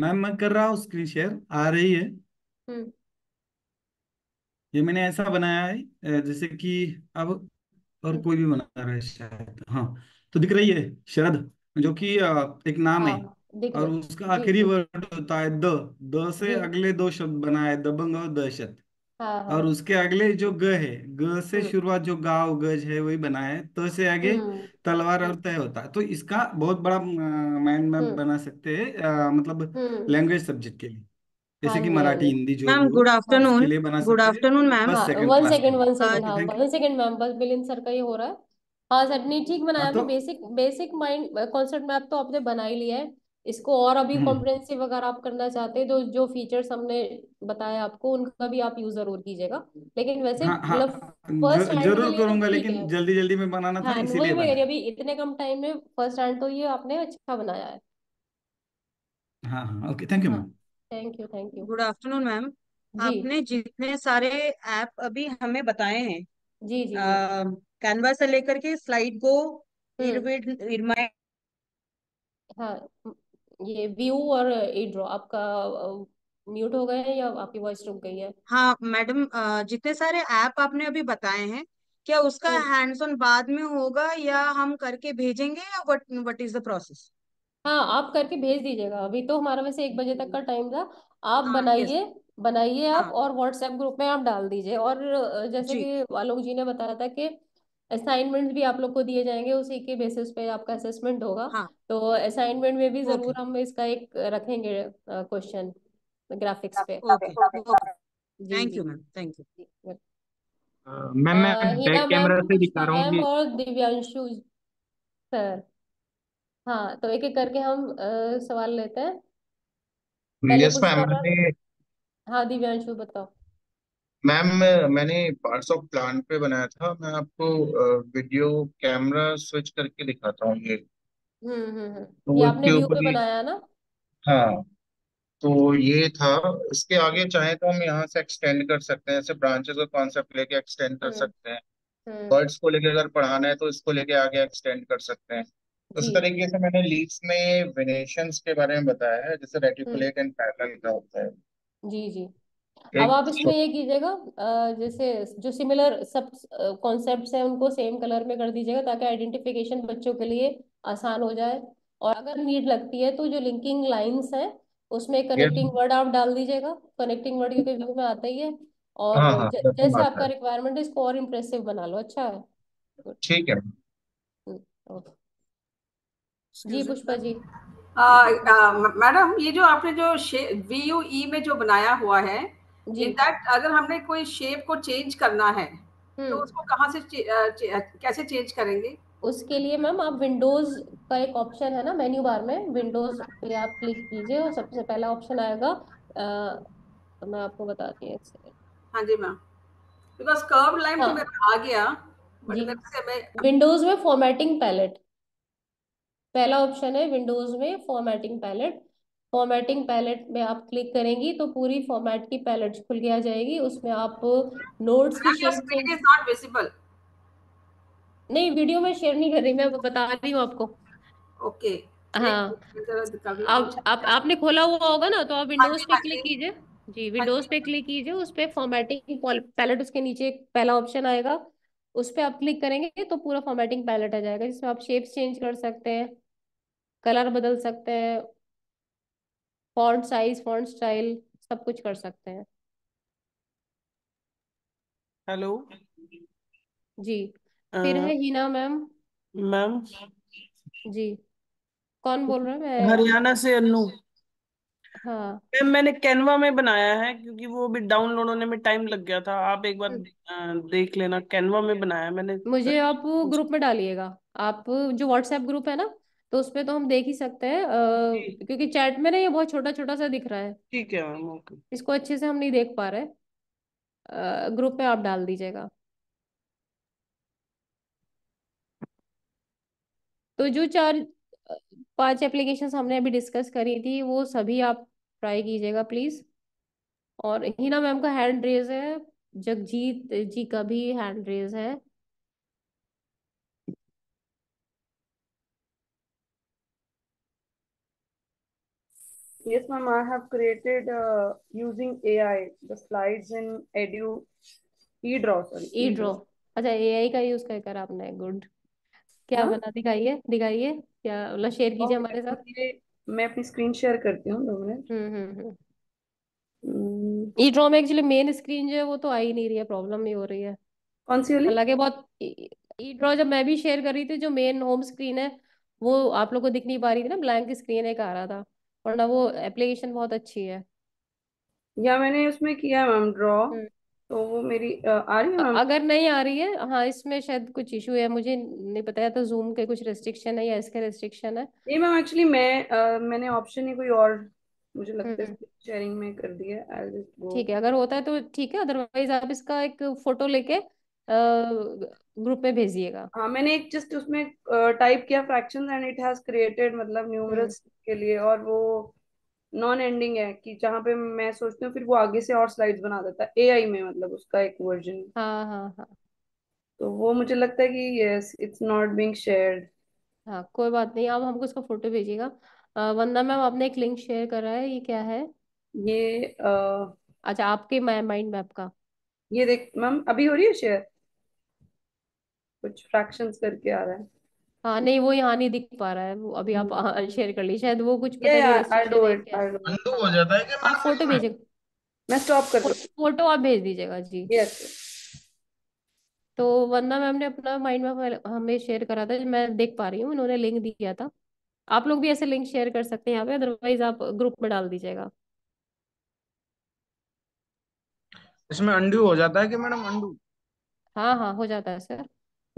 मैम मैं कर रहा हूँ स्क्रीन शेयर आ रही है हम्म। ये मैंने ऐसा बनाया है जैसे कि अब और हम्म। कोई भी बना रहा है शायद हाँ तो दिख रही है शरद जो कि एक नाम हाँ, है और उसका आखिरी वर्ड होता है द द से हम्म। अगले दो शब्द बनाए दबंग और दहशत हाँ हाँ और उसके अगले जो ग है ग से हम्म शुरुआत जो गाव गज है वही बना है तो से आगे हम्म तलवार और तय होता है तो इसका बहुत बड़ा माइंड मैप हम्म बना सकते हैं मतलब हम्म लैंग्वेज सब्जेक्ट के लिए हाँ जैसे कि जी हाँ मराठी जी हिंदी जो मैम भी गुड हो तो उसके आफ्टरनून लिए बना गुड सकते हैं afternoon ma'am first second one class में सेकंड वन सेकंड हाँ थैंक हाँ, वन यू सेकंड मैम बस मिलिंद सर का ये हो रहा है हाँ सर नहीं ठीक बनाया हाँ आपने तो basic basic mind concept map तो आपने बना ही लिया है इसको और अभी कॉम्प्रेंसिव हम्म। अगर आप करना चाहते हैं तो जो फीचर्स हमने बताया आपको उनका भी आप यूज जरूर कीजिएगा लेकिन वैसे हाँ, हाँ, मतलब फर्स्ट जरूर करूंगा लेकिन जल्दी जल्दी में बनाना था हाँ, इसीलिए वही अभी इतने कम टाइम में फर्स्ट हैंड तो ये आपने अच्छा बनाया है हाँ okay thank you ma'am thank you thank you good afternoon ma'am आपने जितने सारे ऐप अभी हमें बताए हैं जी जी कैनवा से लेकर के स्लाइड को इरविड हम्म। इरमाइ हाँ ये व्यू और एड्रो आपका म्यूट हो गया है या आपकी वॉइस रुक गई है हाँ मैडम जितने सारे ऐप आपने अभी बताए हैं क्या उसका हैंड्स हाँ। ऑन बाद में होगा या हम करके भेजेंगे या what what is the process हाँ आप करके भेज दीजिएगा अभी तो हमारा वैसे एक बजे तक का टाइम था आप हाँ, बनाइए बनाइए आप हाँ, और व्हाट्सएप ग्रुप में आप डाल दीजिए और जैसे कि आलोक जी ने बताया था कि असाइनमेंट्स भी आप लोग को दिए जाएंगे उसी के बेसिस पे आपका असेसमेंट होगा हाँ. तो असाइनमेंट में भी जरूर हम इसका एक रखेंगे क्वेश्चन ग्राफिक्स पे thank you ma'am thank you ma'am मैं बैक कैमरा से दिखा रहा हूँ और दिव्यांशु सर हाँ तो एक एक करके हम आ, सवाल लेते हैं यस मैम हाँ दिव्यांशु बताओ मैम मैंने पार्ट्स ऑफ प्लांट पे बनाया था मैं आपको वीडियो कैमरा स्विच करके दिखाता हूँ ये हम्म हम्म हम्म। तो ये आपने इसके व्यू पे बनाया ना हाँ तो ये था इसके आगे चाहे तो हम यहाँ से एक्सटेंड कर सकते हैं ऐसे ब्रांचेस का कॉन्सेप्ट लेके एक्सटेंड कर हम्म, सकते हैं बर्ड्स हम्म। को लेके अगर पढ़ाना है तो इसको लेके आगे एक्सटेंड कर सकते हैं उस जी तरीके से मैंने लीव्स में वेनेशंस के बारे में बताया है जैसे रेटिकुलेट एंड पैरल का होता है जी जी अब आप इसमें ये कीजिएगा जैसे जो सिमिलर सब कॉन्सेप्ट है उनको सेम कलर में कर दीजिएगा ताकि आइडेंटिफिकेशन बच्चों के लिए आसान हो जाए और अगर नीड लगती है तो जो लिंकिंग लाइंस है उसमें कनेक्टिंग वर्ड आप डाल दीजिएगा कनेक्टिंग वर्ड क्योंकि व्यू में आता ही है और हाँ, हाँ, जैसे आपका रिक्वायरमेंट है इसको और इम्प्रेसिव बना लो अच्छा है ठीक है hmm, जी पुष्पा जी मैडम ये जो आपने जो वी यू ई में जो बनाया हुआ है इन दैट अगर हमने कोई शेप को चेंज करना है तो हम्म। उसको कहाँ से चे, चे, कैसे चेंज करेंगे उसके लिए मैम आप विंडोज का एक ऑप्शन है ना मेन्यू बार में विंडोज हाँ। पे आप क्लिक कीजिए और सबसे पहला ऑप्शन आएगा आ, तो मैं आपको बताती हूँ हाँ जी मैम बिकॉज कर्व लाइन तो हाँ। मेरा आ गया विंडोज में फॉर्मेटिंग पैलेट पहला ऑप्शन है विंडोज में फॉर्मेटिंग पैलेट फॉर्मेटिंग पैलेट में आप क्लिक करेंगी तो पूरी फॉर्मेट की पैलेट खुल गया जाएगी उसमें आप नोट्स की विजिबल नहीं वीडियो में शेयर नहीं कर रही मैं बता रही हूँ आपको ओके हाँ आप, आप आपने खोला हुआ होगा ना तो आप विंडोज हाँ पे क्लिक हाँ कीजिए जी विंडोज हाँ पे क्लिक कीजिए उस पर फॉर्मेटिंग पैलेट उसके नीचे पहला ऑप्शन आएगा उस पर आप क्लिक करेंगे तो पूरा फॉर्मेटिंग पैलेट आ जाएगा जिसमें आप शेप्स चेंज कर सकते हैं कलर बदल सकते हैं फॉन्ट साइज फॉन्ट स्टाइल सब कुछ कर सकते हैं हेलो जी आ, फिर है हीना मैम मैम जी कौन बोल रहे हैं हरियाणा से अनु हाँ मैम मैंने कैनवा में बनाया है क्योंकि वो भी डाउनलोड होने में टाइम लग गया था आप एक बार हम्म। देख लेना कैनवा में बनाया मैंने मुझे आप ग्रुप में डालिएगा आप जो व्हाट्सएप ग्रुप है ना तो उसमें तो हम देख ही सकते हैं क्योंकि चैट में ना ये बहुत छोटा छोटा सा दिख रहा है ठीक है मैम ओके इसको अच्छे से हम नहीं देख पा रहे ग्रुप में आप डाल दीजिएगा तो जो चार पांच एप्लीकेशन हमने अभी डिस्कस करी थी वो सभी आप ट्राई कीजिएगा प्लीज और हिना मैम का हैंड रेज है जगजीत जी का भी हैंड रेज है Yes, ma'am. I have created uh, using AI the slides in Edu eDraw. Sorry, eDraw. अच्छा एआई का यूज कर कर आपने गुड क्या हाँ? बना दिखाइए दिखाइए क्या मतलब शेयर कीजिए हमारे साथ मैं अपनी स्क्रीन शेयर करती हूँ दो मिनट ई ड्रॉ में एक्चुअली मेन स्क्रीन जो है वो तो आ ही नहीं रही है प्रॉब्लम ही हो रही है कौन सी वाली हालांकि बहुत ई e, ड्रॉ जब मैं भी शेयर कर रही थी जो मेन होम स्क्रीन है वो आप लोगों को दिख नहीं पा रही थी ना ब्लैंक स्क्रीन एक आ रहा था वरना वो एप्लीकेशन बहुत अच्छी है या मैंने उसमें किया मैम ड्रॉ हम्म। तो वो मेरी आ रही है मैम अगर नहीं आ रही है हाँ इसमें शायद कुछ इशू है मुझे नहीं पता है तो जूम के कुछ रेस्ट्रिक्शन है या इसके रेस्ट्रिक्शन है नहीं मैम एक्चुअली मैं आ, मैंने ऑप्शन ही कोई और मुझे लगता है शेयरिंग हम्म। में कर दिया आई विल जस्ट गो ठीक है अगर होता है तो ठीक है अदरवाइज आप इसका एक फोटो लेके ग्रुप में भेजिएगा हाँ मैंने एक जस्ट उसमें टाइप किया fractions and it has created मतलब न्यूमरस हम्म। के लिए और वो नॉन एंडिंग है कि जहाँ पे मैं सोचती हूँ फिर वो आगे से और स्लाइड्स बना देता है एआई में मतलब उसका एक वर्जन हाँ हाँ हाँ तो वो मुझे लगता है कि yes it's not being shared हाँ कोई बात नहीं आप हमको इसका फोटो भेजिएगा वंदा मैम आपने एक लिंक शेयर करा है ये क्या है ये अच्छा आपके माइंड मैप का ये देख मैम अभी हो रही है शेयर कुछ फ्रैक्शंस करके आ रहा है हाँ नहीं वो यहाँ नहीं दिख पा रहा है वो अभी आप शेयर hmm. [laughs] कर ली शायद वो कुछ पता नहीं yeah, I'll do it, I'll हो जाता है क्या आप फोटो भेजेगा मैं स्टॉप कर दूँ फोटो आप भेज दीजिएगा जी यस तो वंदना मैम ने अपना माइंड मैप हमें शेयर करा था मैं देख पा रही हूँ उन्होंने लिंक दिया था आप लोग भी ऐसे लिंक शेयर कर सकते हैं यहाँ पे अदरवाइज आप ग्रुप में डाल दीजिएगा इसमें अंडू हो जाता है कि मैडम अंडू हाँ हाँ हो जाता है सर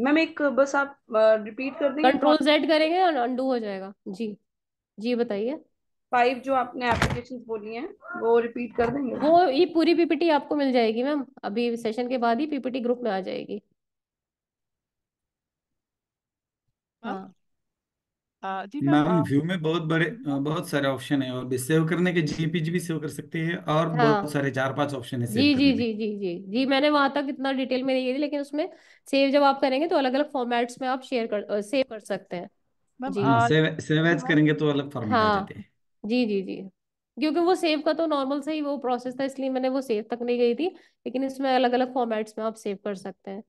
मैम एक बस आप रिपीट कर देंगे कंट्रोल जेड करेंगे और अंडू हो जाएगा जी जी बताइए फाइव जो आपने एप्लीकेशन बोली हैं वो रिपीट कर देंगे वो ये पूरी पीपीटी आपको मिल जाएगी मैम अभी सेशन के बाद ही पीपीटी ग्रुप में आ जाएगी हाँ, हाँ। मैम व्यू में बहुत बड़े बहुत सारे ऑप्शन है और भी सेव करने के जीपीजी भी सेव कर सकते हैं और हाँ बहुत सारे चार पांच ऑप्शन है सेव जी जी करने जी जी जी जी मैंने वहां तक इतना डिटेल में नहीं लेकिन उसमें सेव जब आप करेंगे तो अलग अलग फॉर्मेट्स में आप शेयर कर सेव कर सकते हैं मैम जी हाँ, सेव सेव एज करेंगे तो अलग फॉर्मेट आ हाँ जाते हैं जी जी जी क्योंकि वो सेव का तो नॉर्मल सा ही वो प्रोसेस था इसलिए मैंने वो सेव तक नहीं गई थी लेकिन इसमें अलग अलग फॉर्मेट्स में आप सेव कर सकते हैं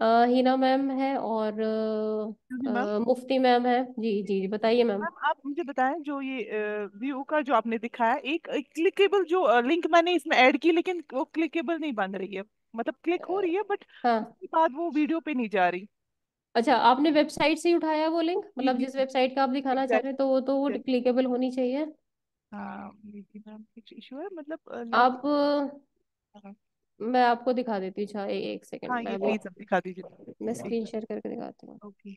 हीना मैम है और जी मुफ्ती मैम है जी जी जी बताइए मैम आप मुझे बताएं जो ये व्यू का जो आपने दिखाया एक क्लिकेबल जो लिंक मैंने इसमें ऐड की लेकिन वो क्लिकेबल नहीं बन रही है मतलब क्लिक हो रही है बट हाँ उसके बाद वो वीडियो पे नहीं जा रही अच्छा आपने वेबसाइट से उठाया वो लिंक मतलब जिस वेबसाइट का आप दिखाना चाह रहे हैं तो वो तो वो क्लिकेबल होनी चाहिए हाँ जी मैम कुछ इशू है मतलब लिंक आप मैं आपको दिखा देती हूँ अच्छा, एक सेकंड हाँ ये मैं ये प्लीज आप दिखा दीजिए मैं स्क्रीन शेयर करके दिखाती हूँ ओके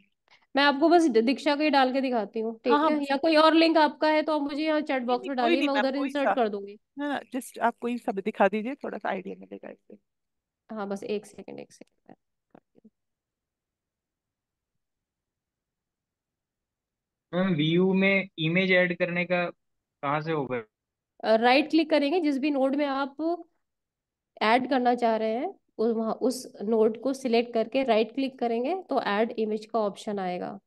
मैं आपको बस दीक्षा को ही डाल के दिखाती हूँ ठीक हाँ, हाँ है या कोई और लिंक आपका है तो आप मुझे यहाँ चैट बॉक्स में डालिए मैं उधर इंसर्ट कर दूंगी ना ना जस्ट आप कोई सब दिखा दीजिए थोड़ा सा आइडिया मिलेगा इससे हाँ बस एक सेकंड एक सेकंड मैम व्यू में इमेज ऐड करने का कहाँ से होगा राइट क्लिक करेंगे जिस भी नोड में आप ऐड करना चाह रहे हैं उस नोड को सिलेक्ट करके राइट क्लिक करेंगे तो ऐड इमेज का ऑप्शन आएगा